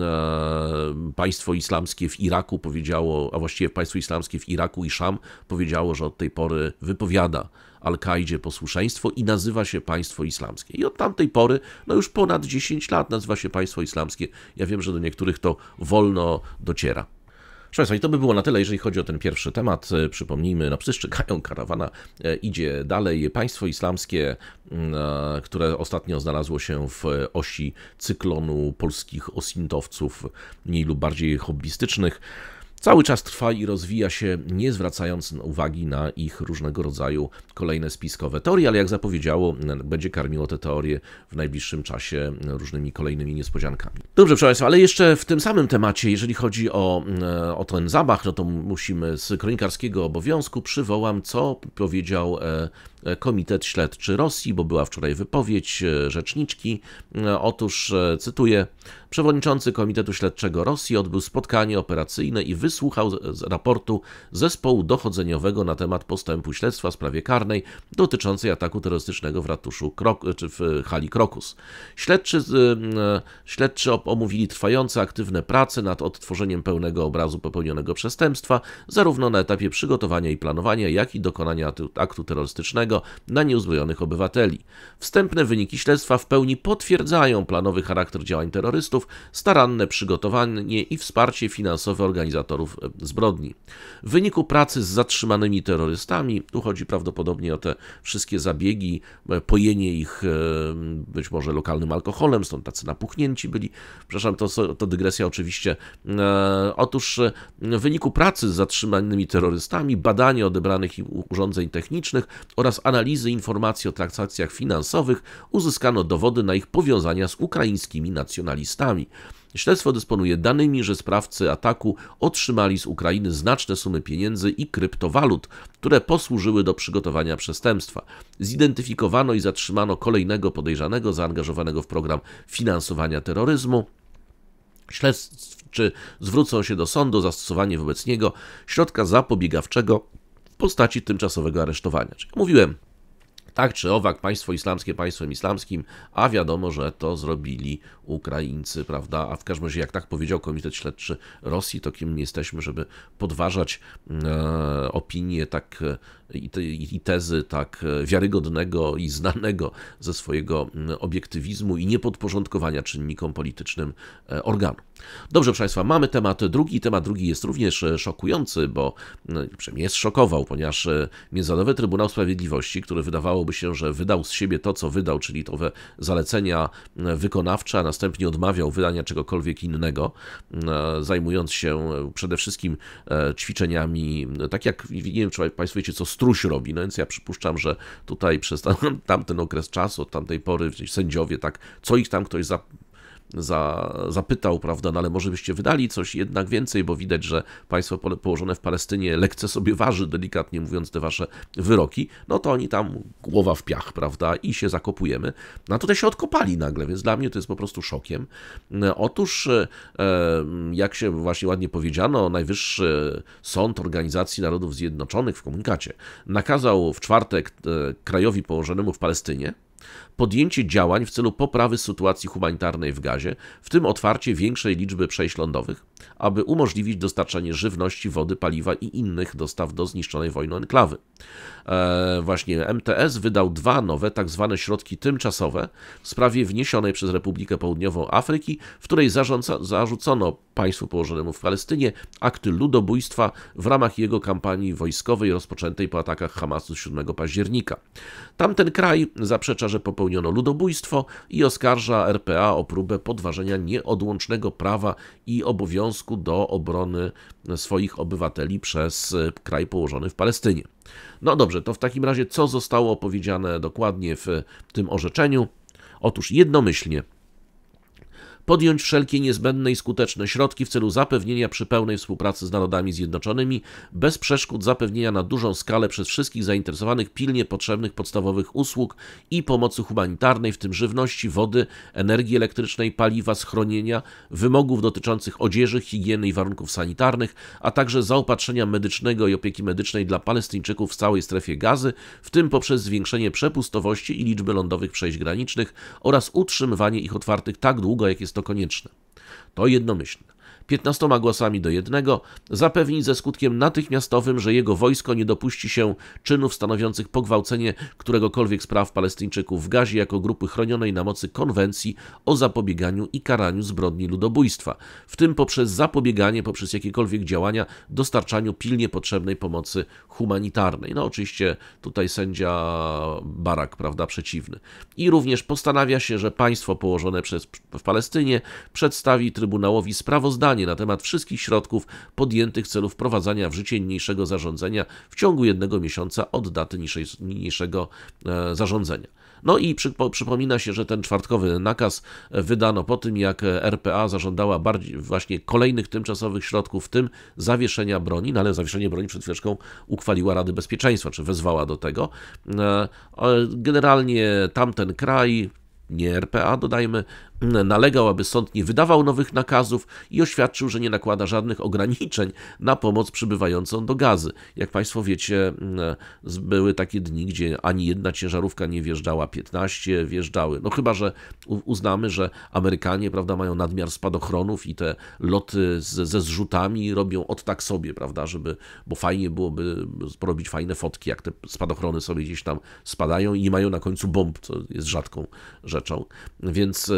państwo islamskie w Iraku powiedziało, a właściwie państwo islamskie w Iraku i Szam powiedziało, że od tej pory wypowiada Al-Kaidzie posłuszeństwo i nazywa się państwo islamskie. I od tamtej pory, no już ponad 10 lat nazywa się państwo islamskie. Ja wiem, że do niektórych to wolno dociera. Proszę Państwa, i to by było na tyle, jeżeli chodzi o ten pierwszy temat. E, przypomnijmy, no psy szczekają, <laughs> karawana e, idzie dalej. Państwo islamskie, mm, e, które ostatnio znalazło się w osi cyklonu polskich osintowców, mniej lub bardziej hobbystycznych, cały czas trwa i rozwija się, nie zwracając uwagi na ich różnego rodzaju kolejne spiskowe teorie, ale jak zapowiedziało, będzie karmiło te teorie w najbliższym czasie różnymi kolejnymi niespodziankami. Dobrze, proszę Państwa, ale jeszcze w tym samym temacie, jeżeli chodzi o, e, o ten zabach, no to musimy z kronikarskiego obowiązku przywołam, co powiedział e, e, Komitet Śledczy Rosji, bo była wczoraj wypowiedź rzeczniczki. Otóż, cytuję, Przewodniczący Komitetu Śledczego Rosji odbył spotkanie operacyjne i wysłuchał raportu zespołu dochodzeniowego na temat postępu śledztwa w sprawie karnej dotyczącej ataku terrorystycznego w ratuszu Krok, czy w e, hali Krokus. Śledczy, e, śledczy omówili trwające aktywne prace nad odtworzeniem pełnego obrazu popełnionego przestępstwa, zarówno na etapie przygotowania i planowania, jak i dokonania aktu terrorystycznego na nieuzbrojonych obywateli. Wstępne wyniki śledztwa w pełni potwierdzają planowy charakter działań terrorystów, staranne przygotowanie i wsparcie finansowe organizatorów e, zbrodni. W wyniku pracy z zatrzymanymi terrorystami, tu chodzi prawdopodobnie o te wszystkie zabiegi, e, pojenie ich e, być może lokalnym alkoholem, stąd tacy napuchnięci byli. Przepraszam, to, to dygresja oczywiście. Otóż w wyniku pracy z zatrzymanymi terrorystami, badanie odebranych im urządzeń technicznych oraz analizy informacji o transakcjach finansowych uzyskano dowody na ich powiązania z ukraińskimi nacjonalistami. Śledztwo dysponuje danymi, że sprawcy ataku otrzymali z Ukrainy znaczne sumy pieniędzy i kryptowalut, które posłużyły do przygotowania przestępstwa. Zidentyfikowano i zatrzymano kolejnego podejrzanego zaangażowanego w program finansowania terroryzmu. Śledczy zwrócą się do sądu o zastosowanie wobec niego środka zapobiegawczego w postaci tymczasowego aresztowania. Czyli mówiłem, tak czy owak, państwo islamskie państwem islamskim, a wiadomo, że to zrobili Ukraińcy, prawda? A w każdym razie, jak tak powiedział Komitet Śledczy Rosji, to kim nie jesteśmy, żeby podważać e, opinie tak e, i, te, i tezy tak e, wiarygodnego i znanego ze swojego obiektywizmu i niepodporządkowania czynnikom politycznym e, organu. Dobrze, proszę Państwa, mamy temat drugi. Temat drugi jest również szokujący, bo przynajmniej jest szokował, ponieważ Międzynarodowy Trybunał Sprawiedliwości, który wydawało wydawałoby się, że wydał z siebie to, co wydał, czyli to zalecenia wykonawcze, a następnie odmawiał wydania czegokolwiek innego, e, zajmując się e, przede wszystkim e, ćwiczeniami, tak jak, nie wiem, czy Państwo wiecie, co Struś robi, no więc ja przypuszczam, że tutaj przez tam, tamten okres czasu, od tamtej pory sędziowie, tak, co ich tam ktoś za, za, zapytał, prawda, no ale może byście wydali coś jednak więcej, bo widać, że państwo położone w Palestynie lekce sobie waży, delikatnie mówiąc, te wasze wyroki, no to oni tam głowa w piach, prawda, i się zakopujemy. No tutaj się odkopali nagle, więc dla mnie to jest po prostu szokiem. Otóż, e, jak się właśnie ładnie powiedziano, Najwyższy Sąd Organizacji Narodów Zjednoczonych w komunikacie nakazał w czwartek e, krajowi położonemu w Palestynie, podjęcie działań w celu poprawy sytuacji humanitarnej w Gazie, w tym otwarcie większej liczby przejść lądowych, aby umożliwić dostarczanie żywności, wody, paliwa i innych dostaw do zniszczonej wojną enklawy. Eee, właśnie MTS wydał dwa nowe tzw. Tak środki tymczasowe w sprawie wniesionej przez Republikę Południową Afryki, w której zarzucono państwu położonemu w Palestynie akty ludobójstwa w ramach jego kampanii wojskowej rozpoczętej po atakach Hamasu 7 października. Tamten kraj zaprzecza, że popełniono ludobójstwo i oskarża RPA o próbę podważenia nieodłącznego prawa i obowiązku do obrony swoich obywateli przez e, kraj położony w Palestynie. No dobrze, to w takim razie co zostało opowiedziane dokładnie w e, tym orzeczeniu? Otóż jednomyślnie podjąć wszelkie niezbędne i skuteczne środki w celu zapewnienia przy pełnej współpracy z Narodami Zjednoczonymi bez przeszkód zapewnienia na dużą skalę przez wszystkich zainteresowanych pilnie potrzebnych podstawowych usług i pomocy humanitarnej, w tym żywności, wody, energii elektrycznej, paliwa, schronienia, wymogów dotyczących odzieży, higieny i warunków sanitarnych, a także zaopatrzenia medycznego i opieki medycznej dla Palestyńczyków w całej strefie gazy, w tym poprzez zwiększenie przepustowości i liczby lądowych przejść granicznych oraz utrzymywanie ich otwartych tak długo, jak jest jest to konieczne. To jednomyślne. 15 głosami do jednego, zapewnić ze skutkiem natychmiastowym, że jego wojsko nie dopuści się czynów stanowiących pogwałcenie któregokolwiek z praw palestyńczyków w Gazie jako grupy chronionej na mocy konwencji o zapobieganiu i karaniu zbrodni ludobójstwa, w tym poprzez zapobieganie poprzez jakiekolwiek działania dostarczaniu pilnie potrzebnej pomocy humanitarnej. No oczywiście tutaj sędzia Barak, prawda, przeciwny. I również postanawia się, że państwo położone przez, w Palestynie przedstawi Trybunałowi sprawozdanie zdanie na temat wszystkich środków podjętych w celu wprowadzania w życie niniejszego zarządzenia w ciągu jednego miesiąca od daty niniejszego e, zarządzenia. No i przypomina się, że ten czwartkowy nakaz e, wydano po tym, jak e, RPA zażądała bardziej właśnie kolejnych tymczasowych środków, w tym zawieszenia broni, no ale zawieszenie broni przed chwileczką uchwaliła Rady Bezpieczeństwa, czy wezwała do tego. Generalnie tamten kraj, nie RPA dodajmy, nalegał, aby sąd nie wydawał nowych nakazów i oświadczył, że nie nakłada żadnych ograniczeń na pomoc przybywającą do gazy. Jak Państwo wiecie, mm, były takie dni, gdzie ani jedna ciężarówka nie wjeżdżała, 15 wjeżdżały. No chyba, że uznamy, że Amerykanie prawda, mają nadmiar spadochronów i te loty ze, ze zrzutami robią od tak sobie, prawda, żeby, bo fajnie byłoby zrobić fajne fotki, jak te spadochrony sobie gdzieś tam spadają i nie mają na końcu bomb, co jest rzadką rzeczą. Więc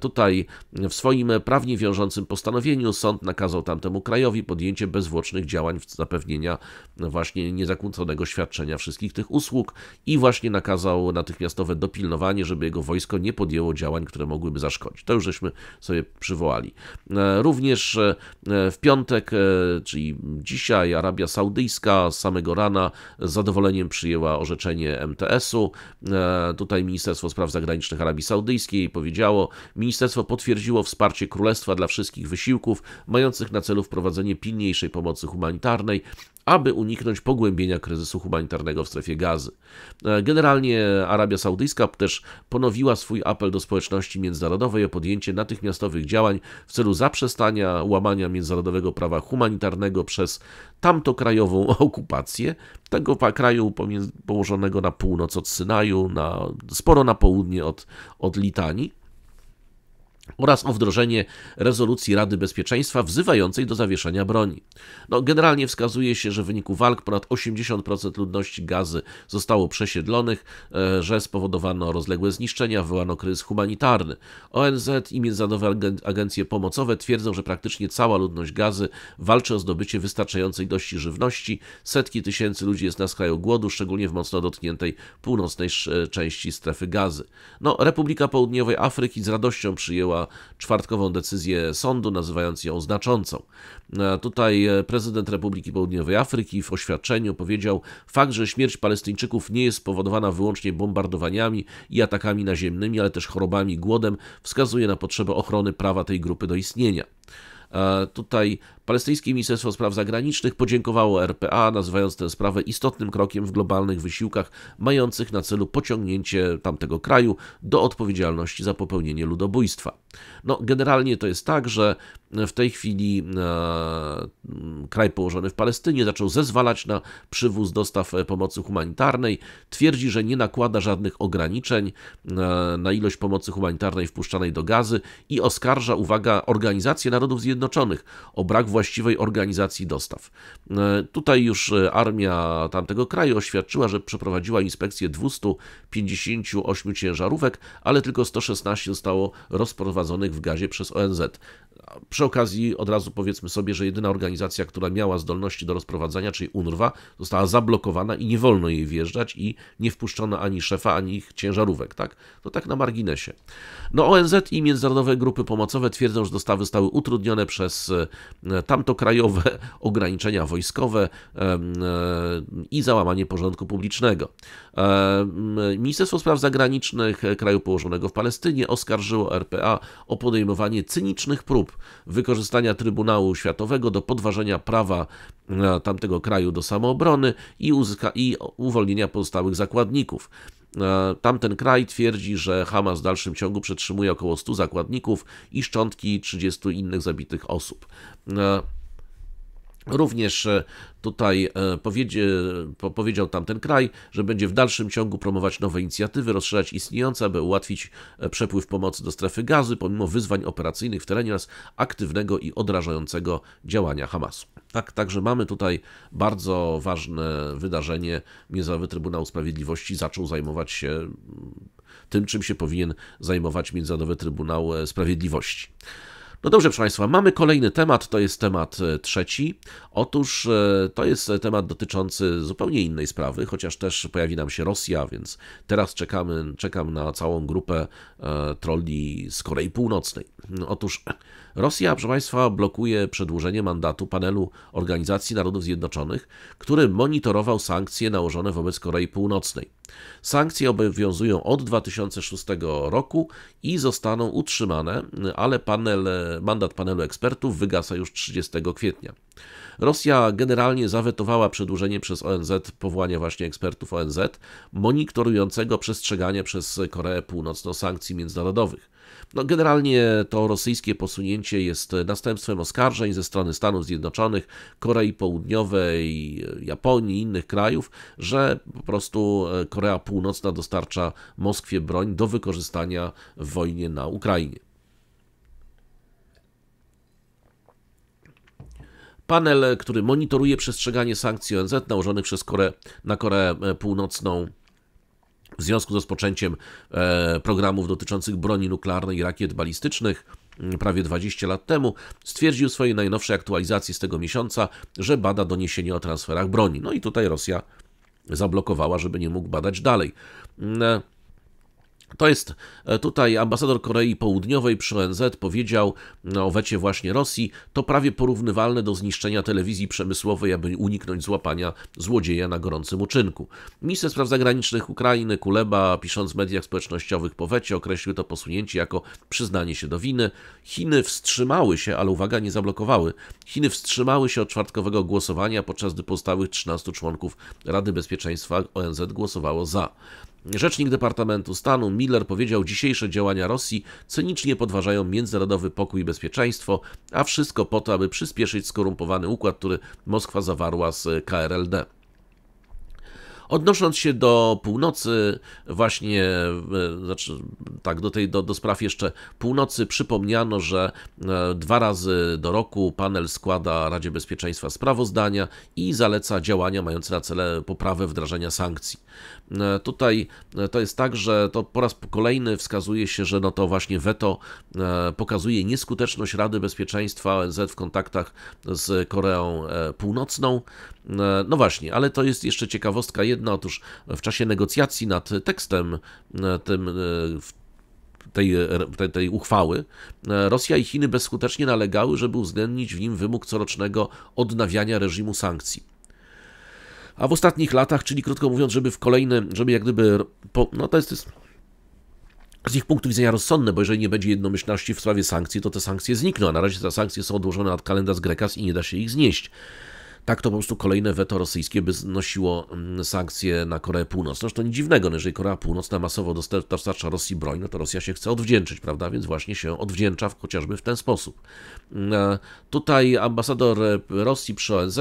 Tutaj w swoim prawnie wiążącym postanowieniu sąd nakazał tamtemu krajowi podjęcie bezwłocznych działań w zapewnienia właśnie niezakłóconego świadczenia wszystkich tych usług i właśnie nakazał natychmiastowe dopilnowanie, żeby jego wojsko nie podjęło działań, które mogłyby zaszkodzić. To już żeśmy sobie przywołali. E, również e, w piątek, e, czyli dzisiaj, Arabia Saudyjska z samego rana z zadowoleniem przyjęła orzeczenie MTS-u. Tutaj Ministerstwo Spraw Zagranicznych Arabii Saudyjskiej powiedziało, Ministerstwo potwierdziło wsparcie Królestwa dla wszystkich wysiłków mających na celu wprowadzenie pilniejszej pomocy humanitarnej, aby uniknąć pogłębienia kryzysu humanitarnego w strefie gazy. E, generalnie Arabia Saudyjska też ponowiła swój apel do społeczności międzynarodowej o podjęcie natychmiastowych działań w celu zaprzestania łamania międzynarodowego prawa humanitarnego przez tamto krajową <laughs> okupację tego kraju położonego na północ od Synaju, na, sporo na południe od, od Litanii oraz o wdrożenie rezolucji Rady Bezpieczeństwa wzywającej do zawieszenia broni. No, generalnie wskazuje się, że w wyniku walk ponad 80% ludności gazy zostało przesiedlonych, e, że spowodowano rozległe zniszczenia, wywołano kryzys humanitarny. ONZ i międzynarodowe agencje pomocowe twierdzą, że praktycznie cała ludność gazy walczy o zdobycie wystarczającej ilości żywności. Setki tysięcy ludzi jest na skraju głodu, szczególnie w mocno dotkniętej północnej części strefy gazy. No, Republika Południowej Afryki z radością przyjęła czwartkową decyzję sądu, nazywając ją znaczącą. E, tutaj e, prezydent Republiki Południowej Afryki w oświadczeniu powiedział: Fakt, że śmierć Palestyńczyków nie jest spowodowana wyłącznie bombardowaniami i atakami naziemnymi, ale też chorobami i głodem, wskazuje na potrzebę ochrony prawa tej grupy do istnienia. E, tutaj Palestyńskie Ministerstwo Spraw Zagranicznych podziękowało RPA, nazywając tę sprawę istotnym krokiem w globalnych wysiłkach mających na celu pociągnięcie tamtego kraju do odpowiedzialności za popełnienie ludobójstwa. No, generalnie to jest tak, że w tej chwili e, kraj położony w Palestynie zaczął zezwalać na przywóz dostaw e, pomocy humanitarnej. Twierdzi, że nie nakłada żadnych ograniczeń e, na ilość pomocy humanitarnej wpuszczanej do gazy i oskarża, uwaga, Organizację Narodów Zjednoczonych o brak właściwej organizacji dostaw. E, tutaj już e, armia tamtego kraju oświadczyła, że przeprowadziła inspekcję 258 ciężarówek, ale tylko 116 zostało rozprowadzonych w gazie przez ONZ. Przy okazji od razu powiedzmy sobie, że jedyna organizacja, która miała zdolności do rozprowadzania, czyli UNRWA, została zablokowana i nie wolno jej wjeżdżać i nie wpuszczono ani szefa, ani ich ciężarówek, tak? To tak na marginesie. No ONZ i międzynarodowe grupy pomocowe twierdzą, że dostawy stały utrudnione przez e, tamto krajowe <laughs> ograniczenia wojskowe e, i załamanie porządku publicznego. E, Ministerstwo Spraw Zagranicznych kraju położonego w Palestynie oskarżyło RPA o podejmowanie cynicznych prób wykorzystania Trybunału Światowego do podważenia prawa tamtego kraju do samoobrony i, uzyska- i uwolnienia pozostałych zakładników. E, tamten kraj twierdzi, że Hamas w dalszym ciągu przetrzymuje około 100 zakładników i szczątki 30 innych zabitych osób. E, Również e, tutaj e, powiedzie, powiedział tamten kraj, że będzie w dalszym ciągu promować nowe inicjatywy, rozszerzać istniejące, aby ułatwić e, przepływ pomocy do strefy gazy, pomimo wyzwań operacyjnych w terenie oraz aktywnego i odrażającego działania Hamasu. Tak, także mamy tutaj bardzo ważne wydarzenie. Międzynarodowy Trybunał Sprawiedliwości zaczął zajmować się tym, czym się powinien zajmować Międzynarodowy Trybunał Sprawiedliwości. No dobrze, proszę Państwa, mamy kolejny temat, to jest temat e, trzeci. Otóż e, to jest e, temat dotyczący zupełnie innej sprawy, chociaż też pojawi nam się Rosja, więc teraz czekamy, czekam na całą grupę trolli z Korei Północnej. Otóż Rosja, proszę Państwa, blokuje przedłużenie mandatu panelu Organizacji Narodów Zjednoczonych, który monitorował sankcje nałożone wobec Korei Północnej. Sankcje obowiązują od 2006 roku i zostaną utrzymane, ale panel, mandat panelu ekspertów wygasa już 30 kwietnia. Rosja generalnie zawetowała przedłużenie przez ONZ powołania właśnie ekspertów ONZ monitorującego przestrzeganie przez Koreę Północną sankcji międzynarodowych. No, generalnie to rosyjskie posunięcie jest następstwem oskarżeń ze strony Stanów Zjednoczonych, Korei Południowej, Japonii i innych krajów, że po prostu e, Korea Północna dostarcza Moskwie broń do wykorzystania w wojnie na Ukrainie. Panel, który monitoruje przestrzeganie sankcji ONZ nałożonych przez Koreę, na Koreę e, Północną, w związku z rozpoczęciem e, programów dotyczących broni nuklearnej i rakiet balistycznych mm, prawie 20 lat temu, stwierdził w swojej najnowszej aktualizacji z tego miesiąca, że bada doniesienie o transferach broni. No i tutaj Rosja zablokowała, żeby nie mógł badać dalej. Mm, e, to jest e, tutaj ambasador Korei Południowej przy ONZ powiedział o wecie właśnie Rosji, to prawie porównywalne do zniszczenia telewizji przemysłowej, aby uniknąć złapania złodzieja na gorącym uczynku. Minister spraw zagranicznych Ukrainy Kuleba, pisząc w mediach społecznościowych po wecie, określił to posunięcie jako przyznanie się do winy. Chiny wstrzymały się, ale uwaga, nie zablokowały. Chiny wstrzymały się od czwartkowego głosowania, podczas gdy pozostałych 13 członków Rady Bezpieczeństwa ONZ głosowało za. Rzecznik Departamentu Stanu Miller powiedział, dzisiejsze działania Rosji cynicznie podważają międzynarodowy pokój i bezpieczeństwo, a wszystko po to, aby przyspieszyć skorumpowany układ, który Moskwa zawarła z KRLD. Odnosząc się do północy, właśnie, e, znaczy, tak, do, tej, do, do spraw jeszcze północy, przypomniano, że e, dwa razy do roku panel składa Radzie Bezpieczeństwa sprawozdania i zaleca działania mające na celu poprawę wdrażania sankcji. E, tutaj e, to jest tak, że to po raz kolejny wskazuje się, że no to właśnie weto e, pokazuje nieskuteczność Rady Bezpieczeństwa ONZ w kontaktach z Koreą Północną. No właśnie, ale to jest jeszcze ciekawostka jedna. Otóż w czasie negocjacji nad tekstem tym tej, tej, tej, uchwały, Rosja i Chiny bezskutecznie nalegały, żeby uwzględnić w nim wymóg corocznego odnawiania reżimu sankcji a w ostatnich latach, czyli krótko mówiąc, żeby w kolejne, żeby jak gdyby, po, no to jest, jest z ich punktu widzenia rozsądne, bo jeżeli nie będzie jednomyślności w sprawie sankcji, to te sankcje znikną, a na razie te sankcje są odłożone od kalendarz Grekas i nie da się ich znieść tak to po prostu kolejne weto rosyjskie by znosiło mm, sankcje na Koreę Północną. Zresztą nic dziwnego, no jeżeli Korea Północna masowo dostarcza Rosji broń, no to Rosja się chce odwdzięczyć, prawda? Więc właśnie się odwdzięcza chociażby w ten sposób. Mm, tutaj ambasador e, Rosji przy ONZ,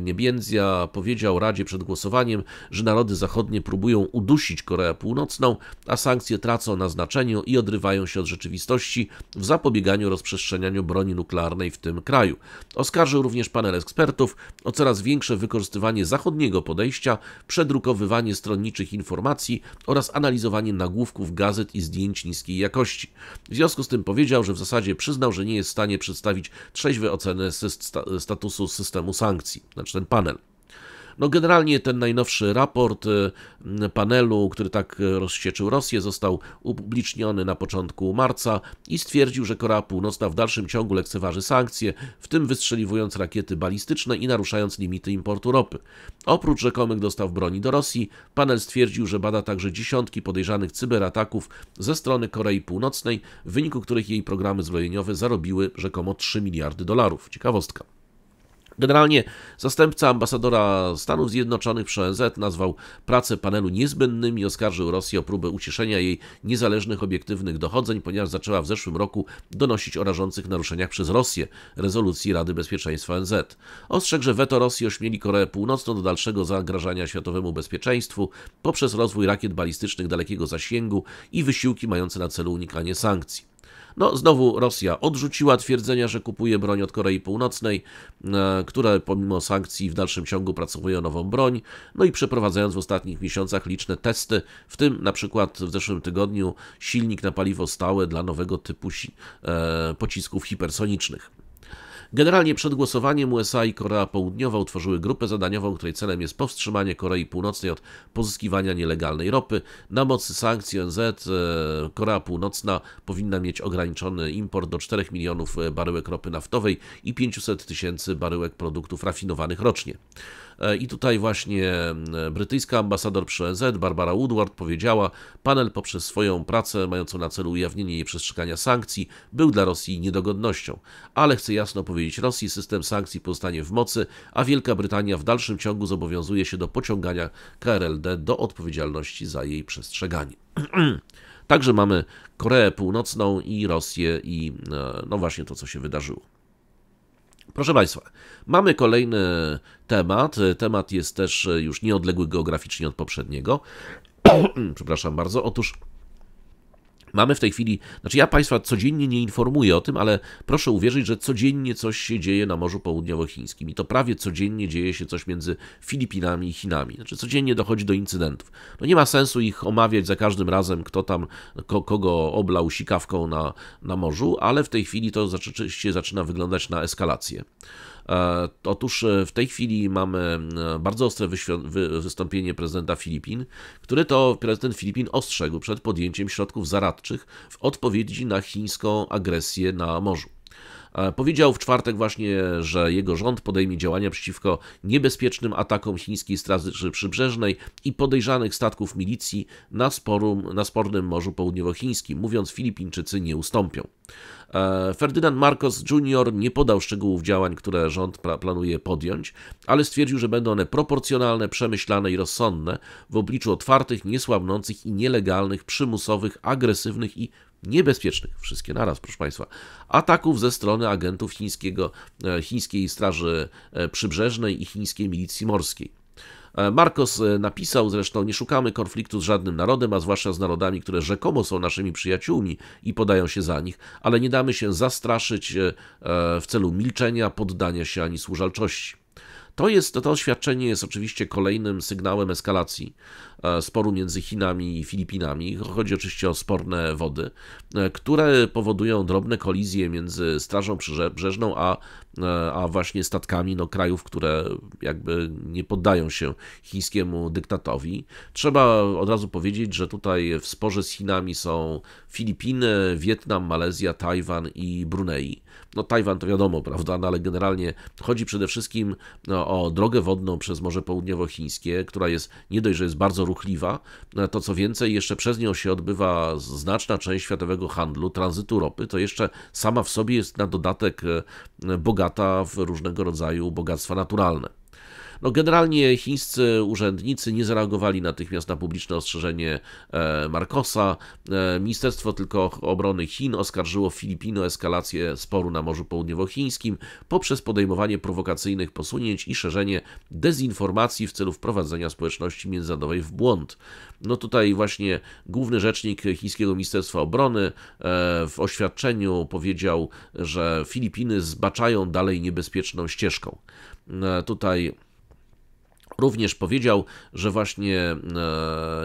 Niebienzia, powiedział Radzie przed głosowaniem, że narody zachodnie próbują udusić Koreę Północną, a sankcje tracą na znaczeniu i odrywają się od rzeczywistości w zapobieganiu rozprzestrzenianiu broni nuklearnej w tym kraju. Oskarżył również panel ekspertów o coraz większe wykorzystywanie zachodniego podejścia, przedrukowywanie stronniczych informacji oraz analizowanie nagłówków gazet i zdjęć niskiej jakości. W związku z tym powiedział, że w zasadzie przyznał, że nie jest w stanie przedstawić trzeźwej oceny statusu systemu sankcji, znaczy ten panel. No generalnie ten najnowszy raport y, panelu, który tak y, rozsieczył Rosję, został upubliczniony na początku marca i stwierdził, że Korea Północna w dalszym ciągu lekceważy sankcje, w tym wystrzeliwując rakiety balistyczne i naruszając limity importu ropy. Oprócz rzekomych dostaw broni do Rosji, panel stwierdził, że bada także dziesiątki podejrzanych cyberataków ze strony Korei Północnej, w wyniku których jej programy zbrojeniowe zarobiły rzekomo 3 miliardy dolarów. Ciekawostka. Generalnie zastępca ambasadora Stanów Zjednoczonych przy ONZ nazwał pracę panelu niezbędnym i oskarżył Rosję o próbę uciszenia jej niezależnych, obiektywnych dochodzeń, ponieważ zaczęła w zeszłym roku donosić o rażących naruszeniach przez Rosję rezolucji Rady Bezpieczeństwa ONZ. Ostrzegł, że weto Rosji ośmieli Koreę Północną do dalszego zagrażania światowemu bezpieczeństwu poprzez rozwój rakiet balistycznych dalekiego zasięgu i wysiłki mające na celu unikanie sankcji. No, znowu Rosja odrzuciła twierdzenia, że kupuje broń od Korei Północnej, e, które pomimo sankcji w dalszym ciągu pracuje nową broń, no i przeprowadzając w ostatnich miesiącach liczne testy, w tym na przykład w zeszłym tygodniu silnik na paliwo stałe dla nowego typu e, pocisków hipersonicznych. Generalnie przed głosowaniem USA i Korea Południowa utworzyły grupę zadaniową, której celem jest powstrzymanie Korei Północnej od pozyskiwania nielegalnej ropy. Na mocy sankcji ONZ e, Korea Północna powinna mieć ograniczony import do 4 milionów e, baryłek ropy naftowej i 500 tysięcy baryłek produktów rafinowanych rocznie. E, I tutaj właśnie mm, brytyjska ambasador przy ONZ Barbara Woodward powiedziała, panel poprzez swoją pracę mającą na celu ujawnienie i przestrzegania sankcji był dla Rosji niedogodnością. Ale chcę jasno powiedzieć Rosji, system sankcji pozostanie w mocy, a Wielka Brytania w dalszym ciągu zobowiązuje się do pociągania KRLD do odpowiedzialności za jej przestrzeganie. <clears throat> Także mamy Koreę Północną i Rosję i e, no właśnie to, co się wydarzyło. Proszę Państwa, mamy kolejny temat. Temat jest też już nieodległy geograficznie od poprzedniego. <clears throat> Przepraszam bardzo. Otóż Mamy w tej chwili, znaczy ja Państwa codziennie nie informuję o tym, ale proszę uwierzyć, że codziennie coś się dzieje na Morzu Południowochińskim i to prawie codziennie dzieje się coś między Filipinami i Chinami. Znaczy codziennie dochodzi do incydentów. No nie ma sensu ich omawiać za każdym razem, kto tam, ko, kogo oblał sikawką na, na morzu, ale w tej chwili to rzeczywiście zaczyna wyglądać na eskalację. E, otóż e, w tej chwili mamy e, bardzo ostre wystąpienie prezydenta Filipin, który to prezydent Filipin ostrzegł przed podjęciem środków zaradczych w odpowiedzi na chińską agresję na morzu. Powiedział w czwartek właśnie, że jego rząd podejmie działania przeciwko niebezpiecznym atakom chińskiej straży przybrzeżnej i podejrzanych statków milicji na, sporum, na spornym Morzu Południowochińskim. Mówiąc, Filipińczycy nie ustąpią. E, Ferdynand Marcos Jr. nie podał szczegółów działań, które rząd planuje podjąć, ale stwierdził, że będą one proporcjonalne, przemyślane i rozsądne w obliczu otwartych, niesłabnących i nielegalnych, przymusowych, agresywnych i niebezpiecznych, wszystkie naraz, proszę Państwa, ataków ze strony agentów chińskiego, e, chińskiej Straży e, Przybrzeżnej i chińskiej milicji morskiej. E, Marcos napisał zresztą: Nie szukamy konfliktu z żadnym narodem, a zwłaszcza z narodami, które rzekomo są naszymi przyjaciółmi i podają się za nich, ale nie damy się zastraszyć w celu milczenia, poddania się ani służalczości. To, jest, to oświadczenie jest oczywiście kolejnym sygnałem eskalacji e, sporu między Chinami i Filipinami. Chodzi oczywiście o sporne wody, e, które powodują drobne kolizje między Strażą Przybrzeżną a E, a właśnie statkami no, krajów, które jakby nie poddają się chińskiemu dyktatowi. Trzeba od razu powiedzieć, że tutaj w sporze z Chinami są Filipiny, Wietnam, Malezja, Tajwan i Brunei. No Tajwan to wiadomo, prawda, no, ale generalnie chodzi przede wszystkim no, o drogę wodną przez Morze Południowochińskie, która jest nie dość, że jest bardzo ruchliwa, no, to co więcej, jeszcze przez nią się odbywa znaczna część światowego handlu, tranzytu ropy, to jeszcze sama w sobie jest na dodatek e, bogatą data w różnego rodzaju bogactwa naturalne. No, generalnie chińscy urzędnicy nie zareagowali natychmiast na publiczne ostrzeżenie e, Marcosa. E, Ministerstwo tylko Obrony Chin oskarżyło Filipiny o eskalację sporu na Morzu Południowochińskim poprzez podejmowanie prowokacyjnych posunięć i szerzenie dezinformacji w celu wprowadzenia społeczności międzynarodowej w błąd. No tutaj właśnie główny rzecznik chińskiego Ministerstwa Obrony e, w oświadczeniu powiedział, że Filipiny zbaczają dalej niebezpieczną ścieżką. Tutaj Również powiedział, że właśnie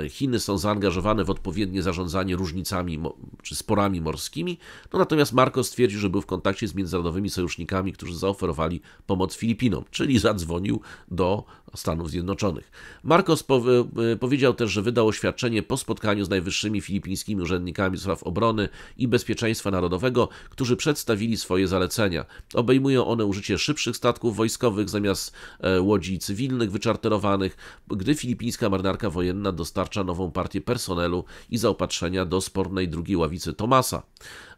e, Chiny są zaangażowane w odpowiednie zarządzanie różnicami czy sporami morskimi. No natomiast Marco stwierdził, że był w kontakcie z międzynarodowymi sojusznikami, którzy zaoferowali pomoc Filipinom, czyli zadzwonił do Stanów Zjednoczonych. Marcos e, powiedział też, że wydał oświadczenie po spotkaniu z najwyższymi filipińskimi urzędnikami spraw obrony i bezpieczeństwa narodowego, którzy przedstawili swoje zalecenia. Obejmują one użycie szybszych statków wojskowych zamiast e, łodzi cywilnych wyczarterowanych, gdy filipińska marynarka wojenna dostarcza nową partię personelu i zaopatrzenia do spornej drugiej ławicy Tomasa.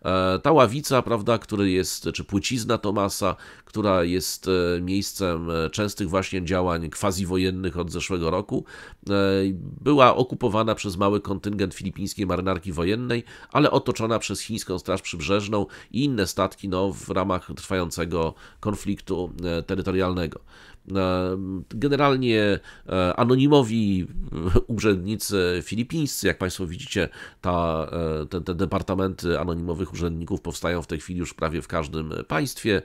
E, ta ławica, prawda, który jest, czy płcizna Tomasa, która jest e, miejscem e, częstych właśnie działań quasi-wojennych od zeszłego roku, była okupowana przez mały kontyngent filipińskiej marynarki wojennej, ale otoczona przez chińską Straż Przybrzeżną i inne statki no, w ramach trwającego konfliktu terytorialnego. E, generalnie e, anonimowi e, urzędnicy filipińscy, jak Państwo widzicie, ta, te, te departamenty anonimowych urzędników powstają w tej chwili już prawie w każdym państwie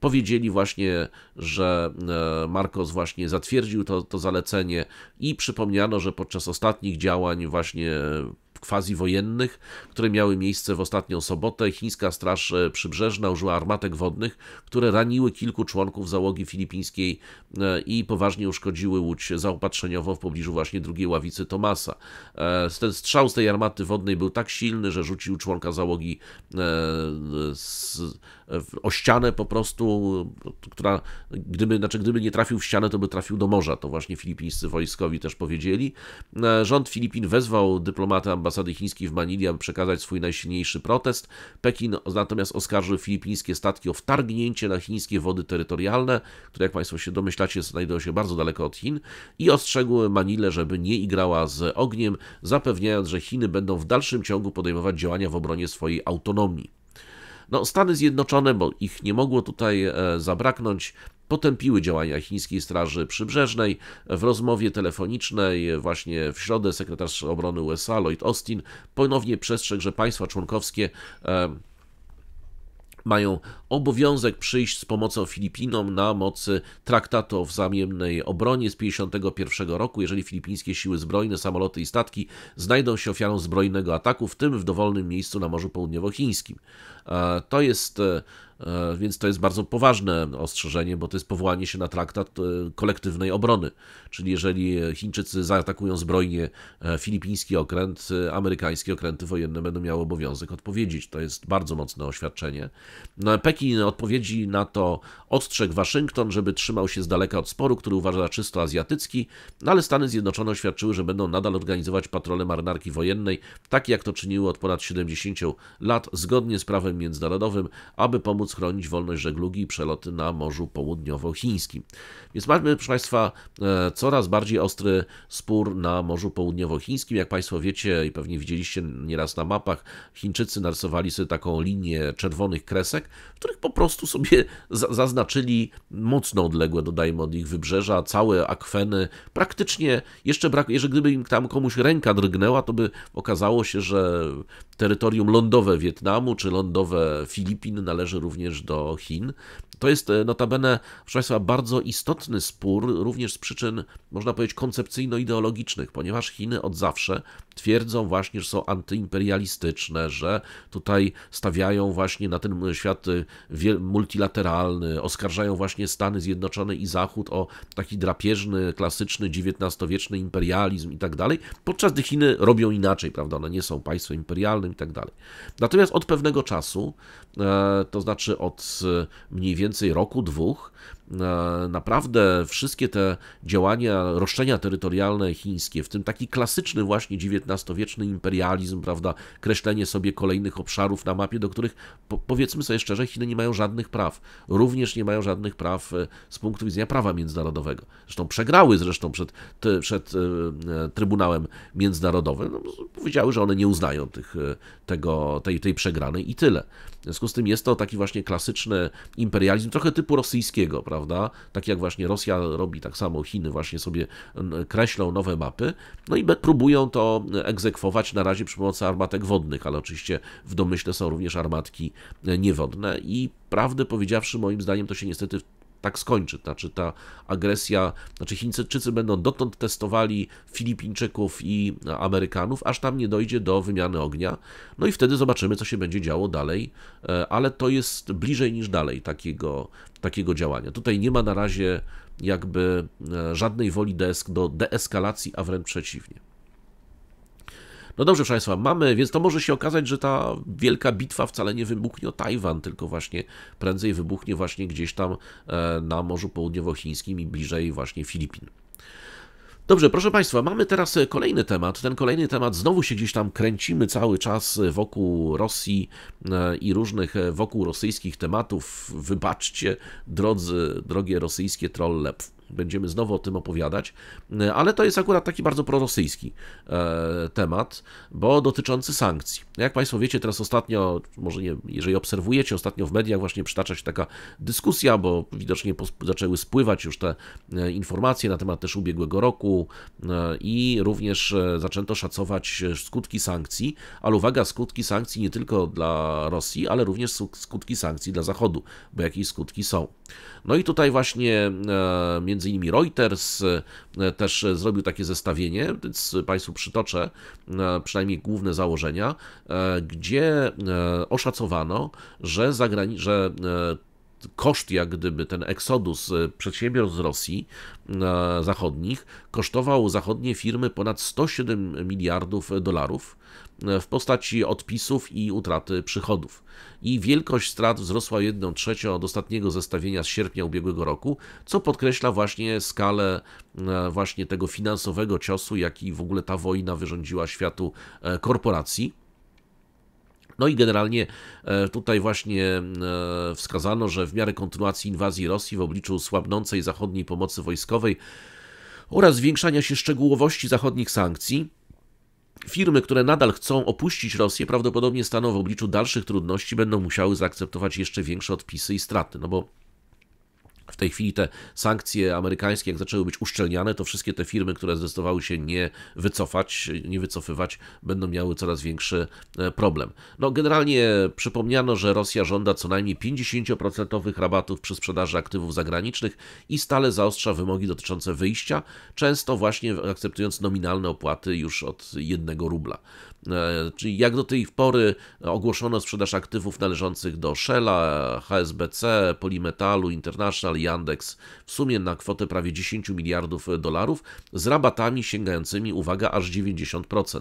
powiedzieli właśnie, że Marcos właśnie zatwierdził to, to zalecenie i przypomniano, że podczas ostatnich działań właśnie quasi-wojennych, które miały miejsce w ostatnią sobotę. Chińska Straż e, Przybrzeżna użyła armatek wodnych, które raniły kilku członków załogi filipińskiej e, i poważnie uszkodziły łódź zaopatrzeniową w pobliżu właśnie drugiej ławicy Tomasa. E, ten strzał z tej armaty wodnej był tak silny, że rzucił członka załogi o ścianę po prostu, która gdyby, znaczy gdyby nie trafił w ścianę, to by trafił do morza. To właśnie filipińscy wojskowi też powiedzieli. Rząd Filipin wezwał dyplomatę ambasadora ambasady chińskiej w Manili, aby przekazać swój najsilniejszy protest. Pekin natomiast oskarżył filipińskie statki o wtargnięcie na chińskie wody terytorialne, które jak Państwo się domyślacie znajdują się bardzo daleko od Chin i ostrzegł Manilę, żeby nie igrała z ogniem, zapewniając, że Chiny będą w dalszym ciągu podejmować działania w obronie swojej autonomii. No, Stany Zjednoczone, bo ich nie mogło tutaj e, zabraknąć, potępiły działania chińskiej Straży Przybrzeżnej. W rozmowie telefonicznej właśnie w środę sekretarz obrony USA Lloyd Austin ponownie przestrzegł, że państwa członkowskie mają obowiązek przyjść z pomocą Filipinom na mocy traktatu o wzajemnej obronie z 1951 roku, jeżeli filipińskie siły zbrojne, samoloty i statki znajdą się ofiarą zbrojnego ataku, w tym w dowolnym miejscu na Morzu Południowochińskim. E, to jest e, E, więc to jest bardzo poważne ostrzeżenie, bo to jest powołanie się na traktat e, kolektywnej obrony. Czyli jeżeli Chińczycy zaatakują zbrojnie e, filipiński okręt, amerykańskie okręty wojenne będą miały obowiązek odpowiedzieć. To jest bardzo mocne oświadczenie. No, Pekin odpowiedzi na to ostrzegł Waszyngton, żeby trzymał się z daleka od sporu, który uważa za czysto azjatycki, no, ale Stany Zjednoczone oświadczyły, że będą nadal organizować patrole marynarki wojennej, tak jak to czyniły od ponad 70 lat, zgodnie z prawem międzynarodowym, aby pomóc chronić wolność żeglugi i przeloty na Morzu Południowochińskim. Więc mamy, proszę Państwa, e, coraz bardziej ostry spór na Morzu Południowochińskim. Jak Państwo wiecie i pewnie widzieliście nieraz na mapach, Chińczycy narysowali sobie taką linię czerwonych kresek, w których po prostu sobie zaznaczyli mocno odległe, dodajmy, od ich wybrzeża, całe akweny. Praktycznie jeszcze brak, jeżeli gdyby im tam komuś ręka drgnęła, to by okazało się, że terytorium lądowe Wietnamu czy lądowe Filipin należy również również do Chin to jest e, notabene, proszę Państwa, bardzo istotny spór, również z przyczyn, można powiedzieć, koncepcyjno-ideologicznych, ponieważ Chiny od zawsze twierdzą właśnie, że są antyimperialistyczne, że tutaj stawiają właśnie na ten świat y, multilateralny, oskarżają właśnie Stany Zjednoczone i Zachód o taki drapieżny, klasyczny, XIX-wieczny imperializm i tak dalej, podczas gdy Chiny robią inaczej, prawda, one nie są państwem imperialnym i tak dalej. Natomiast od pewnego czasu, e, to znaczy od e, mniej więcej więcej roku, dwóch, E, naprawdę wszystkie te działania, roszczenia terytorialne chińskie, w tym taki klasyczny właśnie XIX-wieczny imperializm, prawda, kreślenie sobie kolejnych obszarów na mapie, do których po, powiedzmy sobie szczerze, Chiny nie mają żadnych praw. Również nie mają żadnych praw e, z punktu widzenia prawa międzynarodowego. Zresztą przegrały zresztą przed, te, przed e, Trybunałem Międzynarodowym. No, powiedziały, że one nie uznają tych, tego, tej, tej przegranej i tyle. W związku z tym jest to taki właśnie klasyczny imperializm, trochę typu rosyjskiego, prawda? prawda? Tak jak właśnie Rosja robi, tak samo Chiny właśnie sobie kreślą nowe mapy, no i próbują to egzekwować na razie przy pomocy armatek wodnych, ale oczywiście w domyśle są również armatki e, niewodne i prawdę powiedziawszy, moim zdaniem to się niestety tak skończy. Znaczy ta agresja, znaczy Chińczycy będą dotąd testowali Filipińczyków i Amerykanów, aż tam nie dojdzie do wymiany ognia. No i wtedy zobaczymy, co się będzie działo dalej, e, ale to jest bliżej niż dalej takiego, takiego działania. Tutaj nie ma na razie jakby e, żadnej woli do deeskalacji, a wręcz przeciwnie. No dobrze, proszę Państwa, mamy, więc to może się okazać, że ta wielka bitwa wcale nie wybuchnie o Tajwan, tylko właśnie prędzej wybuchnie właśnie gdzieś tam e, na Morzu Południowochińskim i bliżej właśnie Filipin. Dobrze, proszę Państwa, mamy teraz e, kolejny temat. Ten kolejny temat znowu się gdzieś tam kręcimy cały czas e, wokół Rosji i różnych wokół rosyjskich tematów. Wybaczcie, drodzy, drogie rosyjskie trolle będziemy znowu o tym opowiadać, e, ale to jest akurat taki bardzo prorosyjski e, temat, bo dotyczący sankcji. Jak Państwo wiecie, teraz ostatnio, może nie, jeżeli obserwujecie, ostatnio w mediach właśnie przytacza się taka dyskusja, bo widocznie zaczęły spływać już te e, informacje na temat też ubiegłego roku i również zaczęto szacować skutki sankcji, ale uwaga, skutki sankcji nie tylko dla Rosji, ale również skutki sankcji dla Zachodu, bo jakieś skutki są. No i tutaj właśnie e, między innymi Reuters e, też zrobił takie zestawienie, więc Państwu przytoczę e, przynajmniej główne założenia, gdzie oszacowano, że, zagrani- że koszt, jak gdyby ten eksodus e, przedsiębiorstw z Rosji e, zachodnich kosztował zachodnie firmy ponad 107 miliardów dolarów e, w postaci odpisów i utraty przychodów. I wielkość strat wzrosła 1 trzecią od ostatniego zestawienia z sierpnia ubiegłego roku, co podkreśla właśnie skalę właśnie tego finansowego ciosu, jaki w ogóle ta wojna wyrządziła światu korporacji. No i generalnie e, tutaj właśnie e, wskazano, że w miarę kontynuacji inwazji Rosji w obliczu słabnącej zachodniej pomocy wojskowej oraz zwiększania się szczegółowości zachodnich sankcji, Firmy, które nadal chcą opuścić Rosję, prawdopodobnie staną w obliczu dalszych trudności, będą musiały zaakceptować jeszcze większe odpisy i straty, no bo w tej chwili te sankcje amerykańskie, jak zaczęły być uszczelniane, to wszystkie te firmy, które zdecydowały się nie wycofać, nie wycofywać, będą miały coraz większy e, problem. No, generalnie przypomniano, że Rosja żąda co najmniej 50% rabatów przy sprzedaży aktywów zagranicznych i stale zaostrza wymogi dotyczące wyjścia, często właśnie akceptując nominalne opłaty już od jednego rubla. E, czyli jak do tej pory ogłoszono sprzedaż aktywów należących do Shella, HSBC, Polimetalu, International, Yandex w sumie na kwotę prawie 10 miliardów dolarów z rabatami sięgającymi, uwaga, aż 90%.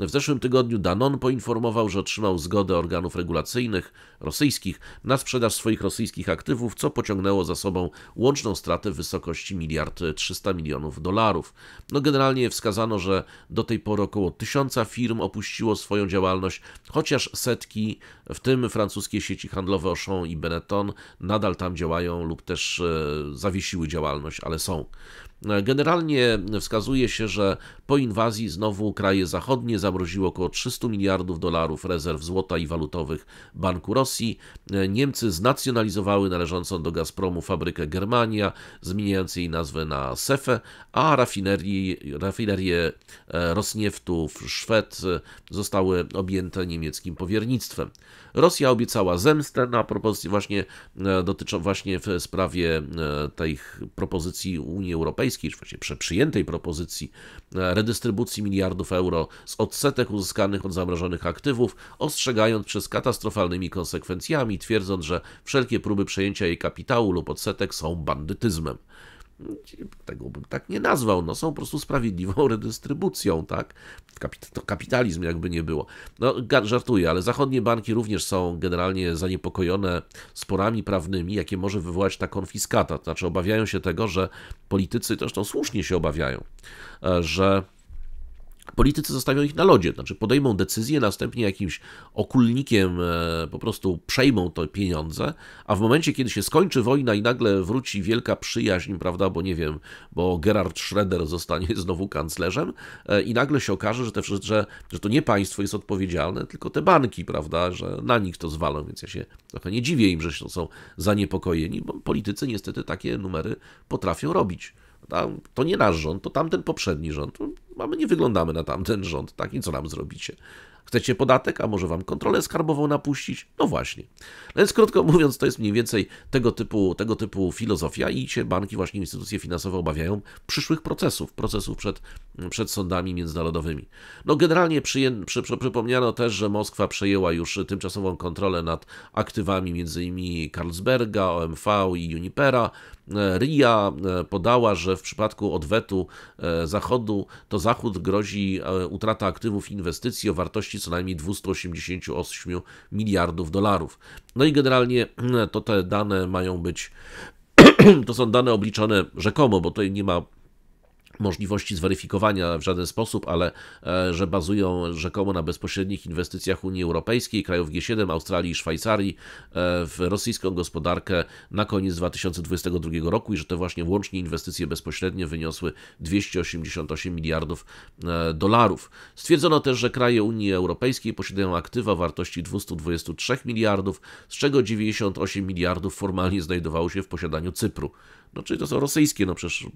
W zeszłym tygodniu Danon poinformował, że otrzymał zgodę organów regulacyjnych rosyjskich na sprzedaż swoich rosyjskich aktywów, co pociągnęło za sobą łączną stratę w wysokości miliard 300 milionów dolarów. No generalnie wskazano, że do tej pory około 1000 firm opuściło swoją działalność, chociaż setki, w tym francuskie sieci handlowe Auchan i Benetton, nadal tam działają lub też e, zawiesiły działalność, ale są. E, generalnie wskazuje się, że po inwazji znowu kraje zachodnie zamroziły około 300 miliardów dolarów rezerw złota i walutowych Banku Rosji. E, Niemcy znacjonalizowały należącą do Gazpromu fabrykę Germania, zmieniając jej nazwę na Sefe, a rafinerie, Rosneftu Rosnieftu w Szwed e, zostały objęte niemieckim powiernictwem. Rosja obiecała zemstę na no, propozycji właśnie e, dotyczą właśnie w sprawie e, tych propozycji Unii Europejskiej, czy właśnie przeprzyjętej propozycji e, redystrybucji miliardów euro z odsetek uzyskanych od zamrożonych aktywów, ostrzegając przez katastrofalnymi konsekwencjami, twierdząc, że wszelkie próby przejęcia jej kapitału lub odsetek są bandytyzmem. Tego bym tak nie nazwał. No, są po prostu sprawiedliwą <laughs> redystrybucją, tak? to kapitalizm jakby nie było. No, żartuję, ale zachodnie banki również są generalnie zaniepokojone sporami prawnymi, jakie może wywołać ta konfiskata. To znaczy obawiają się tego, że politycy, zresztą słusznie się obawiają, e, że politycy zostawią ich na lodzie, znaczy podejmą decyzję, następnie jakimś okulnikiem e, po prostu przejmą te pieniądze, a w momencie, kiedy się skończy wojna i nagle wróci wielka przyjaźń, prawda, bo nie wiem, bo Gerard Schroeder zostanie <laughs> znowu kanclerzem e, i nagle się okaże, że, te, że, że to nie państwo jest odpowiedzialne, tylko te banki, prawda, że na nich to zwalą, więc ja się trochę nie dziwię im, że są zaniepokojeni, bo politycy niestety takie numery potrafią robić tam, to nie nasz rząd, to tamten poprzedni rząd. Mamy, no, nie wyglądamy na tamten rząd, tak? I co nam zrobicie? Chcecie podatek? A może wam kontrolę skarbową napuścić? No właśnie. No więc krótko mówiąc, to jest mniej więcej tego typu, tego typu filozofia i się banki, właśnie instytucje finansowe obawiają przyszłych procesów, procesów przed, przed sądami międzynarodowymi. No generalnie przyję, przy, przy, przypomniano też, że Moskwa przejęła już tymczasową kontrolę nad aktywami m.in. Carlsberga, OMV i Unipera. RIA e, podała, że w przypadku odwetu e, Zachodu to Zachód grozi e, utrata aktywów inwestycji o wartości wartości co najmniej 288 miliardów dolarów. No i generalnie mm, to te dane mają być, <clears throat> to są dane obliczone rzekomo, bo tutaj nie ma możliwości zweryfikowania w żaden sposób, ale e, że bazują rzekomo na bezpośrednich inwestycjach Unii Europejskiej, krajów G7, Australii i Szwajcarii e, w rosyjską gospodarkę na koniec 2022 roku i że te właśnie łącznie inwestycje bezpośrednie wyniosły 288 miliardów e, dolarów. Stwierdzono też, że kraje Unii Europejskiej posiadają aktywa wartości 223 miliardów, z czego 98 miliardów formalnie znajdowało się w posiadaniu Cypru. No czyli to są rosyjskie, no przecież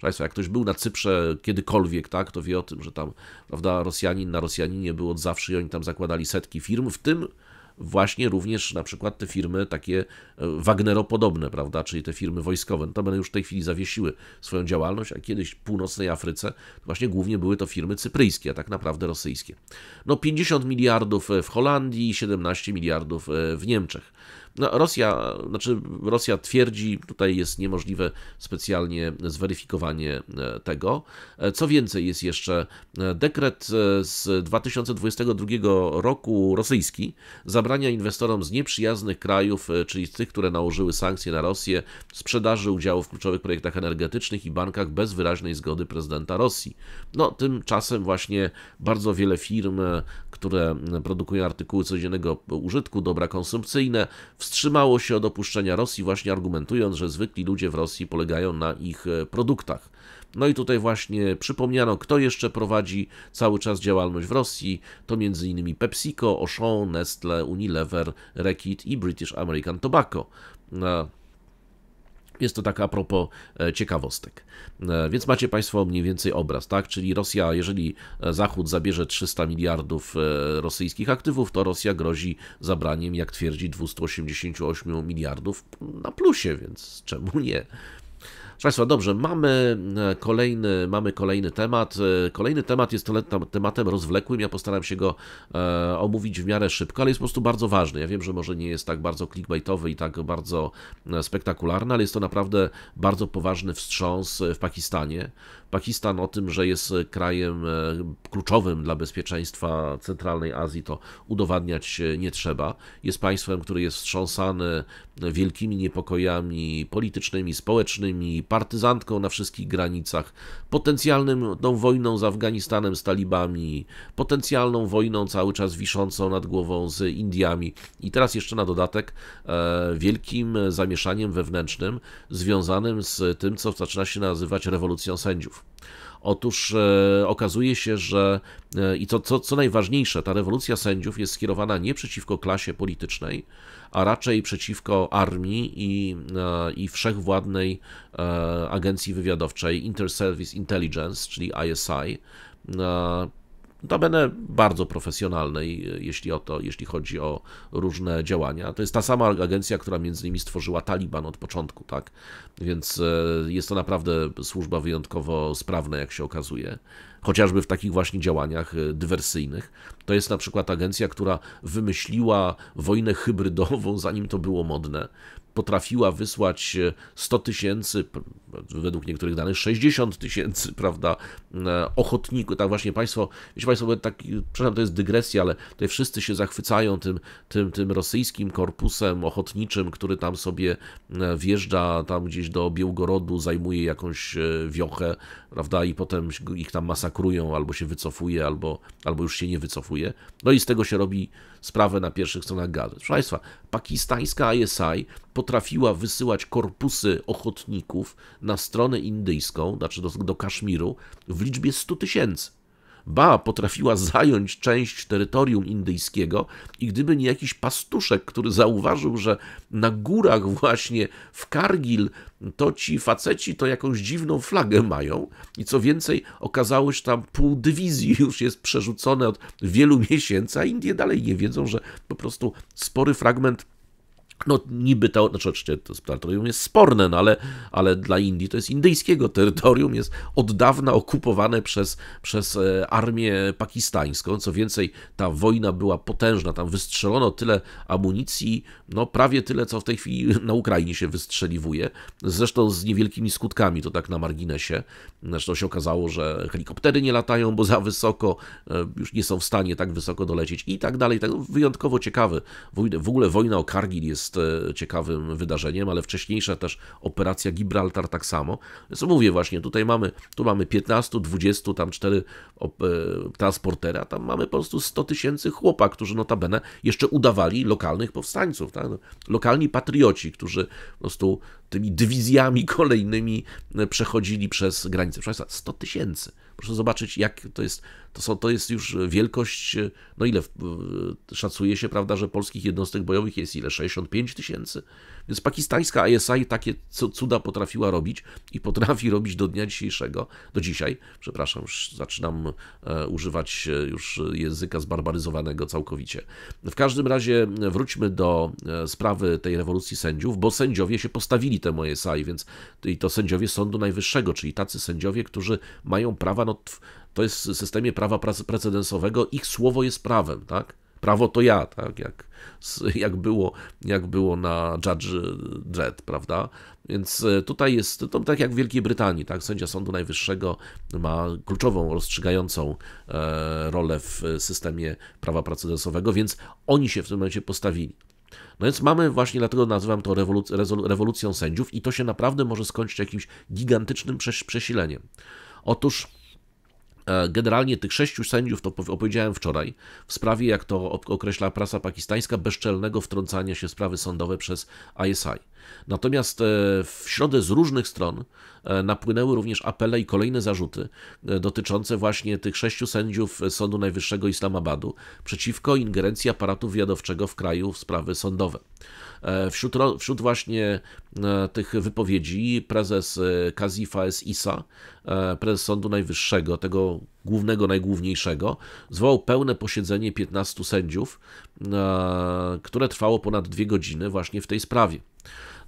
Państwa, jak ktoś był na Cyprze kiedykolwiek, tak, to wie o tym, że tam, prawda, Rosjanin na Rosjaninie był od zawsze i oni tam zakładali setki firm, w tym właśnie również na przykład te firmy takie e, Wagneropodobne, prawda, czyli te firmy wojskowe, no to będą już w tej chwili zawiesiły swoją działalność, a kiedyś w północnej Afryce właśnie głównie były to firmy cypryjskie, a tak naprawdę rosyjskie. No 50 miliardów e, w Holandii, 17 miliardów e, w Niemczech. No, Rosja, znaczy Rosja twierdzi, tutaj jest niemożliwe specjalnie zweryfikowanie e, tego. E, co więcej, jest jeszcze e, dekret z 2022 roku rosyjski zabrania inwestorom z nieprzyjaznych krajów, czyli z tych, które nałożyły sankcje na Rosję, sprzedaży udziału w kluczowych projektach energetycznych i bankach bez wyraźnej zgody prezydenta Rosji. No, tymczasem właśnie bardzo wiele firm, które produkują artykuły codziennego użytku, dobra konsumpcyjne, w wstrzymało się od opuszczenia Rosji, właśnie argumentując, że zwykli ludzie w Rosji polegają na ich e, produktach. No i tutaj właśnie przypomniano, kto jeszcze prowadzi cały czas działalność w Rosji. To m.in. PepsiCo, Auchan, Nestle, Unilever, Reckitt i British American Tobacco. Jest to tak a propos e, ciekawostek. E, więc macie Państwo mniej więcej obraz, tak? Czyli Rosja, jeżeli e, Zachód zabierze 300 miliardów rosyjskich aktywów, to Rosja grozi zabraniem, jak twierdzi, 288 miliardów na plusie, więc czemu nie? Proszę Państwa, dobrze, mamy e, kolejny, mamy kolejny temat. E, kolejny temat jest tematem rozwlekłym, ja postaram się go e, omówić w miarę szybko, ale jest po prostu bardzo ważny. Ja wiem, że może nie jest tak bardzo clickbaitowy i tak bardzo spektakularny, ale jest to naprawdę bardzo poważny wstrząs w Pakistanie. Pakistan o tym, że jest e, krajem e, kluczowym dla bezpieczeństwa centralnej Azji, to udowadniać e, nie trzeba. Jest państwem, które jest wstrząsane wielkimi niepokojami politycznymi, społecznymi, partyzantką na wszystkich granicach, potencjalną tą wojną z Afganistanem, z talibami, potencjalną wojną cały czas wiszącą nad głową z Indiami. I teraz jeszcze na dodatek wielkim zamieszaniem wewnętrznym związanym z tym, co zaczyna się nazywać rewolucją sędziów. Otóż e, okazuje się, że e, i to co, co najważniejsze, ta rewolucja sędziów jest skierowana nie przeciwko klasie politycznej, a raczej przeciwko armii i, e, i wszechwładnej e, agencji wywiadowczej Interservice Intelligence, czyli ISI, notabene bardzo profesjonalnej, e, jeśli, o to, jeśli chodzi o różne działania. To jest ta sama agencja, która między innymi stworzyła Taliban od początku, tak? Więc e, jest to naprawdę służba wyjątkowo sprawna, jak się okazuje chociażby w takich właśnie działaniach e, dywersyjnych. To jest na przykład agencja, która wymyśliła wojnę hybrydową, <laughs> zanim to było modne. Potrafiła wysłać 100 tysięcy, według niektórych danych 60 tysięcy, <laughs> prawda, E, ochotników, tak właśnie państwo, wiecie państwo, taki, przepraszam, to jest dygresja, ale tutaj wszyscy się zachwycają tym, tym, tym rosyjskim korpusem ochotniczym, który tam sobie e, wjeżdża tam gdzieś do Białgorodu, zajmuje jakąś e, wiochę, prawda, i potem ich tam masakrują, albo się wycofuje, albo, albo już się nie wycofuje. No i z tego się robi sprawę na pierwszych stronach gazet. Proszę Państwa, pakistańska ISI potrafiła wysyłać korpusy ochotników na stronę indyjską, znaczy do, do Kaszmiru, w liczbie 100 tysięcy. Ba, potrafiła zająć część terytorium indyjskiego i gdyby nie jakiś pastuszek, który zauważył, że na górach właśnie w Kargil to ci faceci to jakąś dziwną flagę mają i co więcej okazało się tam pół dywizji już jest przerzucone od wielu miesięcy, a Indie dalej nie wiedzą, że po prostu spory fragment no niby to, znaczy oczywiście to terytorium jest sporne, no ale, ale dla Indii to jest indyjskiego terytorium, jest od dawna okupowane przez, przez e, armię pakistańską. Co więcej, ta wojna była potężna, tam wystrzelono tyle amunicji, no prawie tyle, co w tej chwili na Ukrainie się wystrzeliwuje. Zresztą z niewielkimi skutkami, to tak na marginesie. Zresztą się okazało, że helikoptery nie latają, bo za wysoko, e, już nie są w stanie tak wysoko dolecieć i tak dalej. Tak, no, wyjątkowo ciekawy. W ogóle wojna o Kargil jest jest e, ciekawym wydarzeniem, ale wcześniejsza też operacja Gibraltar tak samo. Co mówię właśnie, tutaj mamy, tu mamy 15, 20, tam 4 e, transportera, tam mamy po prostu 100 tysięcy chłopa, którzy notabene jeszcze udawali lokalnych powstańców, tak? No, lokalni patrioci, którzy po prostu tymi dywizjami <laughs> kolejnymi e, przechodzili przez granicę. Państwa, 100 tysięcy. Proszę zobaczyć, jak to jest. To, są, to jest już wielkość, no ile szacuje się, prawda, że polskich jednostek bojowych jest ile? 65 tysięcy. Więc pakistańska ISI takie cuda potrafiła robić i potrafi <laughs> robić do dnia dzisiejszego, do dzisiaj. Przepraszam, już zaczynam e, używać e, już języka zbarbaryzowanego całkowicie. W każdym razie e, wróćmy do sprawy tej rewolucji sędziów, bo sędziowie się postawili temu ISI, więc i to sędziowie Sądu Najwyższego, czyli tacy sędziowie, którzy mają prawa no to jest w systemie prawa precedensowego, ich słowo jest prawem, tak? Prawo to ja, tak? Jak, jak, było, jak było na Judge Dredd, prawda? Więc e, tutaj jest, to tak jak w Wielkiej Brytanii, tak? Sędzia Sądu Najwyższego ma kluczową, rozstrzygającą e, rolę w systemie prawa precedensowego, więc oni się w tym momencie postawili. No więc mamy właśnie, dlatego nazywam to rewoluc rewolucją sędziów i to się naprawdę może skończyć jakimś gigantycznym przesileniem. Otóż E, generalnie tych sześciu sędziów, to opowiedziałem wczoraj, w sprawie, jak to określa prasa pakistańska, bezczelnego wtrącania się w sprawy sądowe przez ISI. Natomiast e, w środę z różnych stron e, napłynęły również apele i kolejne zarzuty e, dotyczące właśnie tych sześciu sędziów Sądu Najwyższego Islamabadu przeciwko ingerencji aparatu wywiadowczego w kraju w sprawy sądowe. Wśród, wśród właśnie tych wypowiedzi prezes Kazifa S. Isa, prezes Sądu Najwyższego, tego głównego, najgłówniejszego, zwołał pełne posiedzenie 15 sędziów, e, które trwało ponad dwie godziny właśnie w tej sprawie.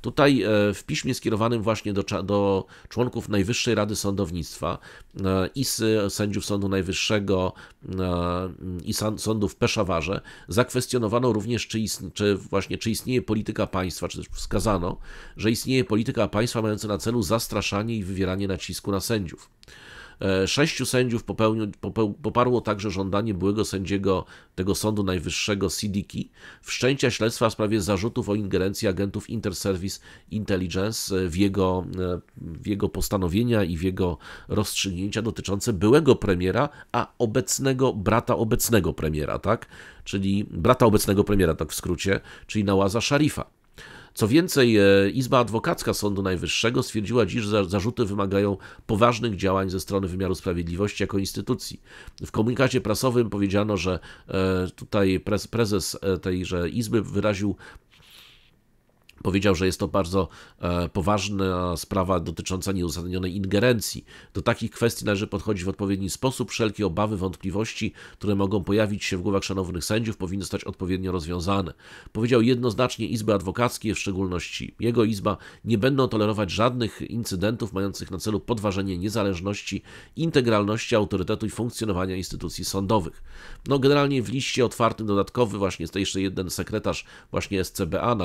Tutaj e, w piśmie skierowanym właśnie do, do, członków Najwyższej Rady Sądownictwa e, i sędziów Sądu Najwyższego i sądu w Peszawarze zakwestionowano również, czy, czy, właśnie, czy istnieje polityka państwa, czy też wskazano, że istnieje polityka państwa mająca na celu zastraszanie i wywieranie nacisku na sędziów. E, sześciu sędziów popełnił, popeł, poparło także żądanie byłego sędziego tego Sądu Najwyższego Sidiki wszczęcia śledztwa w sprawie zarzutów o ingerencji agentów Interservice Intelligence e, w jego, e, w jego postanowienia i w jego rozstrzygnięcia dotyczące byłego premiera, a obecnego brata obecnego premiera, tak? Czyli brata obecnego premiera, tak w skrócie, czyli Nałaza Szarifa. Co więcej, e, Izba Adwokacka Sądu Najwyższego stwierdziła dziś, że zarzuty wymagają poważnych działań ze strony wymiaru sprawiedliwości jako instytucji. W komunikacie prasowym powiedziano, że e, tutaj prezes e, tejże Izby wyraził Powiedział, że jest to bardzo e, poważna sprawa dotycząca nieuzasadnionej ingerencji. Do takich kwestii należy podchodzić w odpowiedni sposób. Wszelkie obawy, wątpliwości, które mogą pojawić się w głowach szanownych sędziów, powinny zostać odpowiednio rozwiązane. Powiedział jednoznacznie Izby Adwokackiej, w szczególności jego Izba, nie będą tolerować żadnych incydentów mających na celu podważenie niezależności, integralności, autorytetu i funkcjonowania instytucji sądowych. No, generalnie w liście otwartym dodatkowy, właśnie jeszcze jeden sekretarz, właśnie SCBA,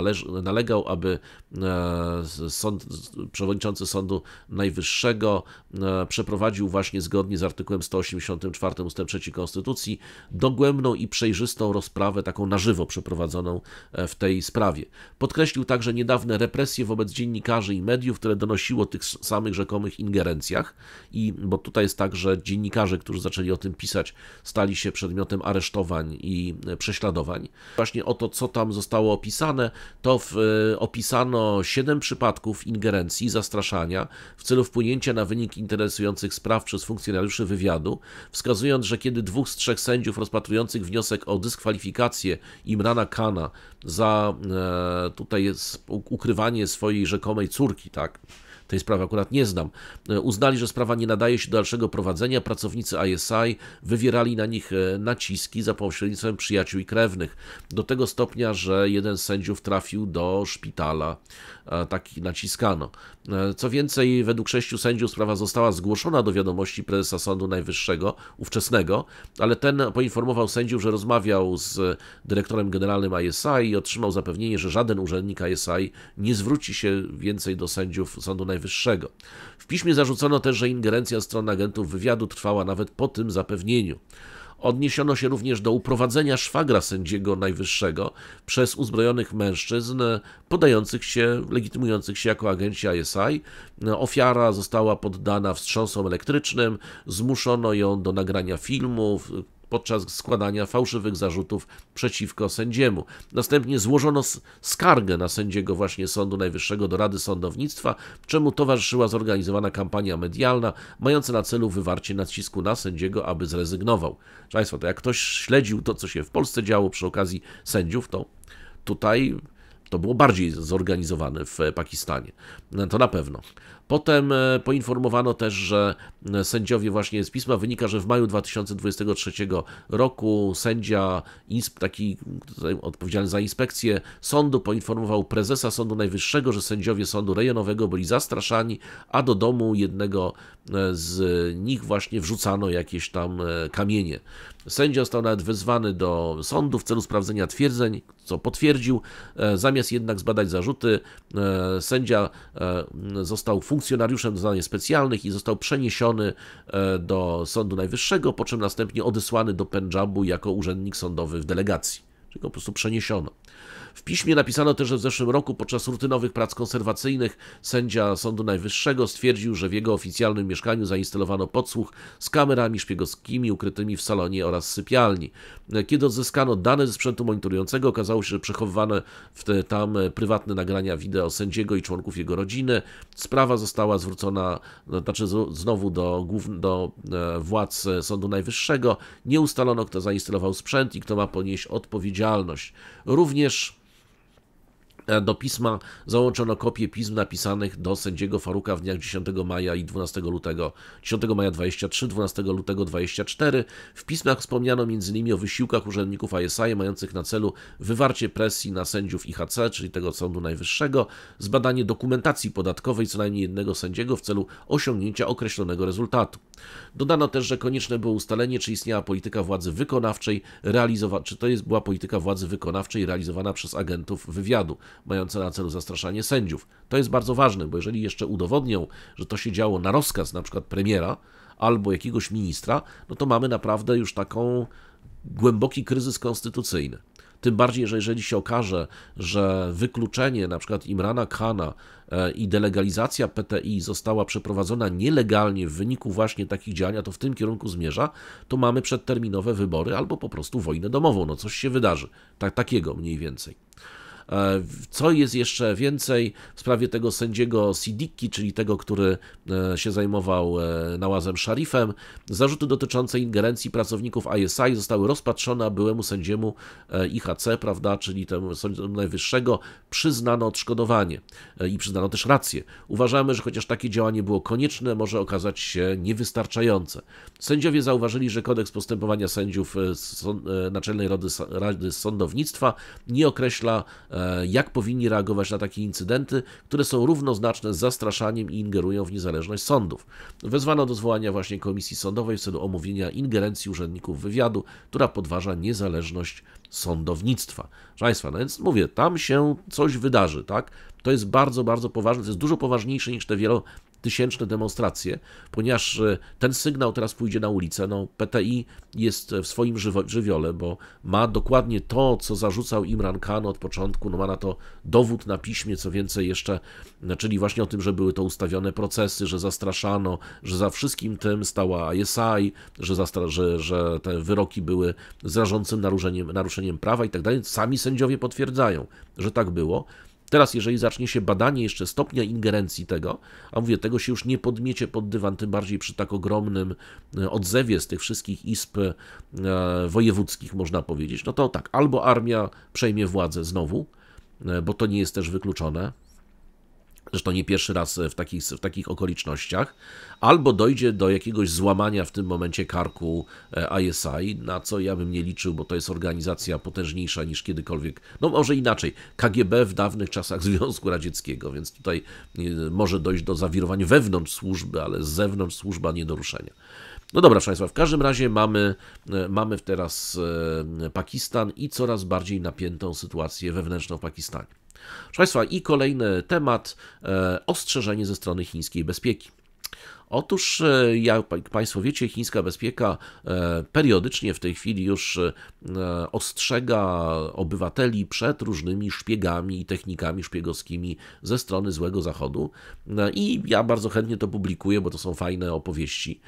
nalegał, aby e, sąd, przewodniczący Sądu Najwyższego e, przeprowadził właśnie zgodnie z artykułem 184 ust. 3 Konstytucji dogłębną i przejrzystą rozprawę, taką na żywo przeprowadzoną e, w tej sprawie. Podkreślił także niedawne represje wobec dziennikarzy i mediów, które donosiło o tych samych rzekomych ingerencjach i bo tutaj jest tak, że dziennikarze, którzy zaczęli o tym pisać, stali się przedmiotem aresztowań i prześladowań. Właśnie o to, co tam zostało opisane, to w opisano 7 przypadków ingerencji, zastraszania w celu wpłynięcia na wynik interesujących spraw przez funkcjonariuszy wywiadu, wskazując, że kiedy dwóch z trzech sędziów rozpatrujących wniosek o dyskwalifikację Imrana Kana za e, tutaj ukrywanie swojej rzekomej córki, tak, tej sprawy akurat nie znam, e, uznali, że sprawa nie nadaje się do dalszego prowadzenia. Pracownicy ISI wywierali na nich e, naciski za pośrednictwem przyjaciół i krewnych, do tego stopnia, że jeden z sędziów trafił do szpitala E, taki naciskano. E, co więcej, według sześciu sędziów sprawa została zgłoszona do wiadomości prezesa Sądu Najwyższego, ówczesnego, ale ten poinformował sędziów, że rozmawiał z dyrektorem generalnym ISI i otrzymał zapewnienie, że żaden urzędnik ISI nie zwróci się więcej do sędziów Sądu Najwyższego. W piśmie zarzucono też, że ingerencja stron agentów wywiadu trwała nawet po tym zapewnieniu. Odniesiono się również do uprowadzenia szwagra sędziego najwyższego przez uzbrojonych mężczyzn podających się, legitymujących się jako agenci ISI. Ofiara została poddana wstrząsom elektrycznym, zmuszono ją do nagrania filmów, podczas składania fałszywych zarzutów przeciwko sędziemu. Następnie złożono skargę na sędziego właśnie Sądu Najwyższego do Rady Sądownictwa, czemu towarzyszyła zorganizowana kampania medialna mająca na celu wywarcie nacisku na sędziego, aby zrezygnował. Proszę Państwa, to jak ktoś śledził to, co się w Polsce działo przy okazji sędziów, to tutaj to było bardziej zorganizowane w e, Pakistanie. No, to na pewno. Potem e, poinformowano też, że e, sędziowie właśnie z pisma wynika, że w maju 2023 roku sędzia, taki odpowiedzialny za inspekcję sądu, poinformował prezesa Sądu Najwyższego, że sędziowie sądu rejonowego byli zastraszani, a do domu jednego E, z nich właśnie wrzucano jakieś tam e, kamienie. Sędzia został nawet wezwany do sądu w celu sprawdzenia twierdzeń, co potwierdził. E, zamiast jednak zbadać zarzuty, sędzia został funkcjonariuszem zadań specjalnych i został przeniesiony do Sądu Najwyższego, po czym następnie odesłany do Pendżabu jako urzędnik sądowy w delegacji. Czyli go po prostu przeniesiono. W piśmie napisano też, że w zeszłym roku podczas rutynowych prac konserwacyjnych sędzia Sądu Najwyższego stwierdził, że w jego oficjalnym mieszkaniu zainstalowano podsłuch z kamerami szpiegowskimi ukrytymi w salonie oraz sypialni. Kiedy odzyskano dane ze sprzętu monitorującego, okazało się, że przechowywane w te tam prywatne nagrania wideo sędziego i członków jego rodziny. Sprawa została zwrócona, no, znaczy znowu do, do e, władz Sądu Najwyższego. Nie ustalono, kto zainstalował sprzęt i kto ma ponieść odpowiedzialność. Również E, do pisma załączono kopie pism napisanych do sędziego Faruka w dniach 10 maja i 12 lutego, 10 maja 23, 12 lutego 24. W pismach wspomniano m.in. o wysiłkach urzędników ISI mających na celu wywarcie presji na sędziów IHC, czyli tego Sądu Najwyższego, zbadanie dokumentacji podatkowej co najmniej jednego sędziego w celu osiągnięcia określonego rezultatu. Dodano też, że konieczne było ustalenie, czy istniała polityka władzy wykonawczej realizowana, czy to jest, była polityka władzy wykonawczej realizowana przez agentów wywiadu mające na celu zastraszanie sędziów. To jest bardzo ważne, bo jeżeli jeszcze udowodnią, że to się działo na rozkaz na przykład premiera albo jakiegoś ministra, no to mamy naprawdę już taką głęboki kryzys konstytucyjny. Tym bardziej, że jeżeli się okaże, że wykluczenie na przykład Imrana Khana e, i delegalizacja PTI została przeprowadzona nielegalnie w wyniku właśnie takich działań, a to w tym kierunku zmierza, to mamy przedterminowe wybory albo po prostu wojnę domową. No coś się wydarzy. Tak, takiego mniej więcej. E, co jest jeszcze więcej w sprawie tego sędziego Siddiqui, czyli tego, który e, się zajmował e, nałazem Szarifem, zarzuty dotyczące ingerencji pracowników ISI zostały rozpatrzone, a byłemu sędziemu IHC, prawda, czyli temu Sądu Najwyższego, przyznano odszkodowanie i przyznano też rację. Uważamy, że chociaż takie działanie było konieczne, może okazać się niewystarczające. Sędziowie zauważyli, że kodeks postępowania sędziów Naczelnej Rady Sądownictwa nie określa E, jak powinni reagować na takie incydenty, które są równoznaczne z zastraszaniem i ingerują w niezależność sądów. Wezwano do zwołania właśnie komisji sądowej w celu omówienia ingerencji urzędników wywiadu, która podważa niezależność sądownictwa. Proszę Państwa, no więc mówię, tam się coś wydarzy, tak? To jest bardzo, bardzo poważne, to jest dużo poważniejsze niż te wielo, tysięczne demonstracje, ponieważ e, ten sygnał teraz pójdzie na ulicę. No, PTI jest e, w swoim żywo- żywiole, bo ma dokładnie to, co zarzucał im Khan od początku, no ma na to dowód na piśmie, co więcej jeszcze, e, czyli właśnie o tym, że były to ustawione procesy, że zastraszano, że za wszystkim tym stała ISI, że, zastra- że, że te wyroki były z rażącym naruszeniem, naruszeniem prawa i tak dalej. Sami sędziowie potwierdzają, że tak było. Teraz, jeżeli zacznie się badanie jeszcze stopnia ingerencji tego, a mówię, tego się już nie podmiecie pod dywan, tym bardziej przy tak ogromnym e, odzewie z tych wszystkich izb e, wojewódzkich, można powiedzieć, no to tak, albo armia przejmie władzę znowu, e, bo to nie jest też wykluczone, zresztą nie pierwszy raz e, w takich, w takich okolicznościach, albo dojdzie do jakiegoś złamania w tym momencie karku ISI, e, na co ja bym nie liczył, bo to jest organizacja potężniejsza niż kiedykolwiek, no może inaczej, KGB w dawnych czasach <laughs> Związku Radzieckiego, więc tutaj e, może dojść do zawirowań wewnątrz służby, ale z zewnątrz służba nie do ruszenia. No dobra, proszę Państwa, w każdym razie mamy, mamy teraz Pakistan i coraz bardziej napiętą sytuację wewnętrzną w Pakistanie. Proszę Państwa, i kolejny temat e, ostrzeżenie ze strony chińskiej bezpieki. Otóż, e, jak Państwo wiecie, chińska bezpieka e, periodycznie w tej chwili już ostrzega obywateli przed różnymi szpiegami i technikami szpiegowskimi ze strony złego zachodu. I ja bardzo chętnie to publikuję, bo to są fajne opowieści.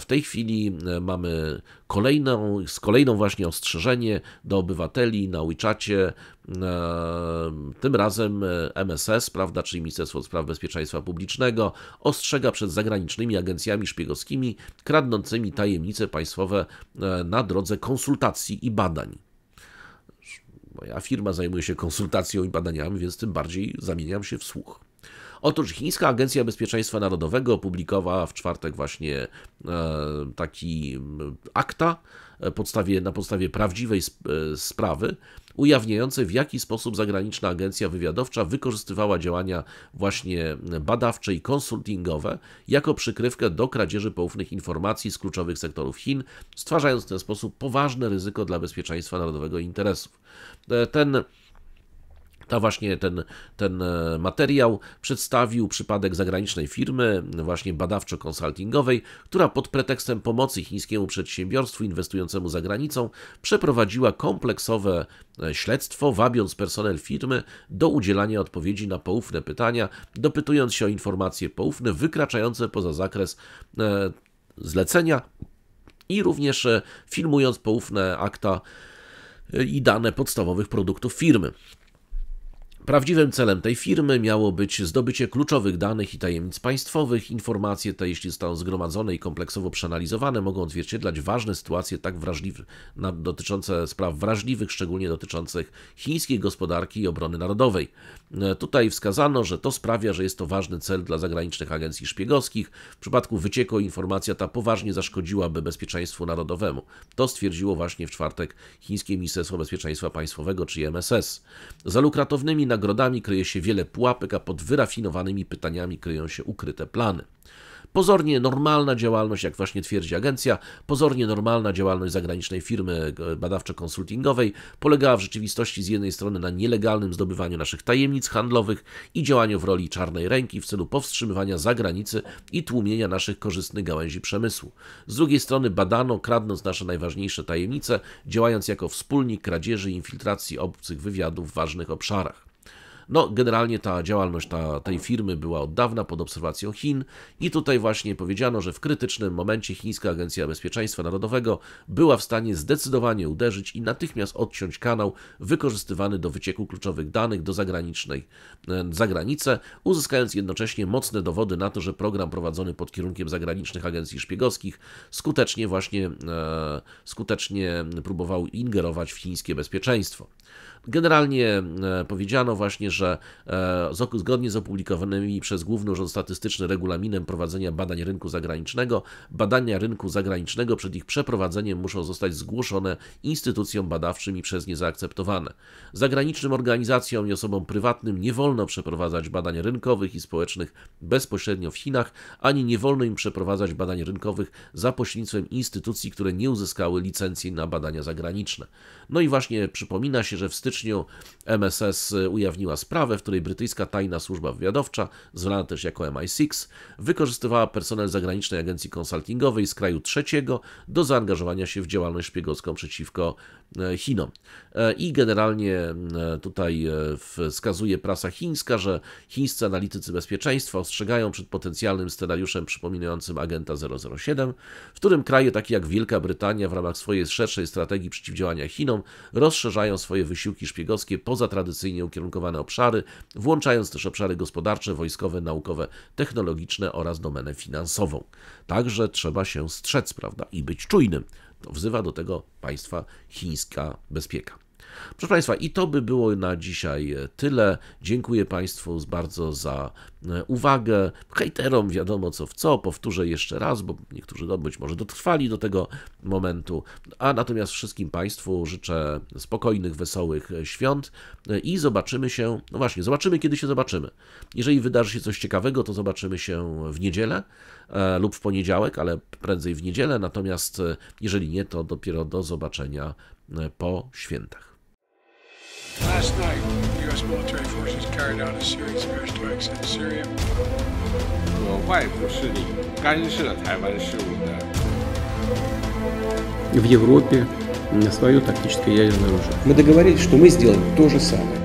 W tej chwili mamy kolejną, z kolejną właśnie ostrzeżenie do obywateli na WeChacie, E, tym razem e, MSS, prawda, czyli Ministerstwo Spraw Bezpieczeństwa Publicznego, ostrzega przed zagranicznymi agencjami szpiegowskimi kradnącymi tajemnice państwowe e, na drodze konsultacji i badań. Moja firma zajmuje się konsultacją i badaniami, więc tym bardziej zamieniam się w słuch. Otóż Chińska Agencja Bezpieczeństwa Narodowego opublikowała w czwartek właśnie taki akta, E, podstawie, na podstawie prawdziwej e, sprawy, ujawniające w jaki sposób zagraniczna agencja wywiadowcza wykorzystywała działania właśnie badawcze i konsultingowe jako przykrywkę do kradzieży poufnych informacji z kluczowych sektorów Chin, stwarzając w ten sposób poważne ryzyko dla bezpieczeństwa narodowego i interesów. E, ten to właśnie ten, ten e, materiał przedstawił przypadek zagranicznej firmy, właśnie badawczo-konsultingowej, która pod pretekstem pomocy chińskiemu przedsiębiorstwu inwestującemu za granicą przeprowadziła kompleksowe e, śledztwo, wabiąc personel firmy do udzielania odpowiedzi na poufne pytania, dopytując się o informacje poufne, wykraczające poza zakres e, zlecenia i również filmując poufne akta i dane podstawowych produktów firmy. Prawdziwym celem tej firmy miało być zdobycie kluczowych danych i tajemnic państwowych. Informacje te, jeśli zostaną zgromadzone i kompleksowo przeanalizowane, mogą odzwierciedlać ważne sytuacje tak wrażliwe, dotyczące spraw wrażliwych, szczególnie dotyczących chińskiej gospodarki i obrony narodowej. E, tutaj wskazano, że to sprawia, że jest to ważny cel dla zagranicznych agencji szpiegowskich. W przypadku wycieku informacja ta poważnie zaszkodziłaby bezpieczeństwu narodowemu. To stwierdziło właśnie w czwartek Chińskie Ministerstwo Bezpieczeństwa Państwowego, czyli MSS. Za lukratownymi nagrodami kryje się wiele pułapek, a pod wyrafinowanymi pytaniami kryją się ukryte plany. Pozornie normalna działalność, jak właśnie twierdzi agencja, pozornie normalna działalność zagranicznej firmy badawczo-konsultingowej polegała w rzeczywistości z jednej strony na nielegalnym zdobywaniu naszych tajemnic handlowych i działaniu w roli czarnej ręki w celu powstrzymywania zagranicy i tłumienia naszych korzystnych gałęzi przemysłu. Z drugiej strony badano, kradnąc nasze najważniejsze tajemnice, działając jako wspólnik kradzieży i infiltracji obcych wywiadów w ważnych obszarach. No, generalnie ta działalność ta, tej firmy była od dawna pod obserwacją Chin i tutaj właśnie powiedziano, że w krytycznym momencie Chińska Agencja Bezpieczeństwa Narodowego była w stanie zdecydowanie uderzyć i natychmiast odciąć kanał wykorzystywany do wycieku kluczowych danych do zagranicznej e, za granicę, uzyskając jednocześnie mocne dowody na to, że program prowadzony pod kierunkiem zagranicznych agencji szpiegowskich skutecznie właśnie e, skutecznie próbował ingerować w chińskie bezpieczeństwo. Generalnie e, powiedziano właśnie, że e, zgodnie z opublikowanymi przez Główny Urząd Statystyczny regulaminem prowadzenia badań rynku zagranicznego, badania rynku zagranicznego przed ich przeprowadzeniem muszą zostać zgłoszone instytucjom badawczym i przez nie zaakceptowane. Zagranicznym organizacjom i osobom prywatnym nie wolno przeprowadzać badań rynkowych i społecznych bezpośrednio w Chinach, ani nie wolno im przeprowadzać badań rynkowych za pośrednictwem instytucji, które nie uzyskały licencji na badania zagraniczne. No i właśnie przypomina się, że w styczniu styczniu MSS ujawniła sprawę, w której brytyjska tajna służba wywiadowcza, zwana też jako MI6, wykorzystywała personel zagranicznej agencji konsultingowej z kraju trzeciego do zaangażowania się w działalność szpiegowską przeciwko E, Chinom. E, I generalnie e, tutaj wskazuje prasa chińska, że chińscy analitycy bezpieczeństwa ostrzegają przed potencjalnym scenariuszem przypominającym agenta 007, w którym kraje takie jak Wielka Brytania w ramach swojej szerszej strategii przeciwdziałania Chinom rozszerzają swoje wysiłki szpiegowskie poza tradycyjnie ukierunkowane obszary, włączając też obszary gospodarcze, wojskowe, naukowe, technologiczne oraz domenę finansową. Także trzeba się strzec, prawda, i być czujnym to wzywa do tego państwa chińska bezpieka. Proszę Państwa, i to by było na dzisiaj tyle. Dziękuję Państwu bardzo za e, uwagę. Hejterom wiadomo co w co, powtórzę jeszcze raz, bo niektórzy być może dotrwali do tego momentu. A natomiast wszystkim Państwu życzę spokojnych, wesołych świąt e, i zobaczymy się, no właśnie, zobaczymy kiedy się zobaczymy. Jeżeli wydarzy się coś ciekawego, to zobaczymy się w niedzielę e, lub w poniedziałek, ale prędzej w niedzielę. Natomiast jeżeli nie, to dopiero do zobaczenia po świętach. Last night, U.S. military forces carried out a series of airstrikes in Syria. 外部势力干涉台湾事务的。В Европе свое тактическое ядерное оружие. Мы договорились, что мы сделаем то же самое.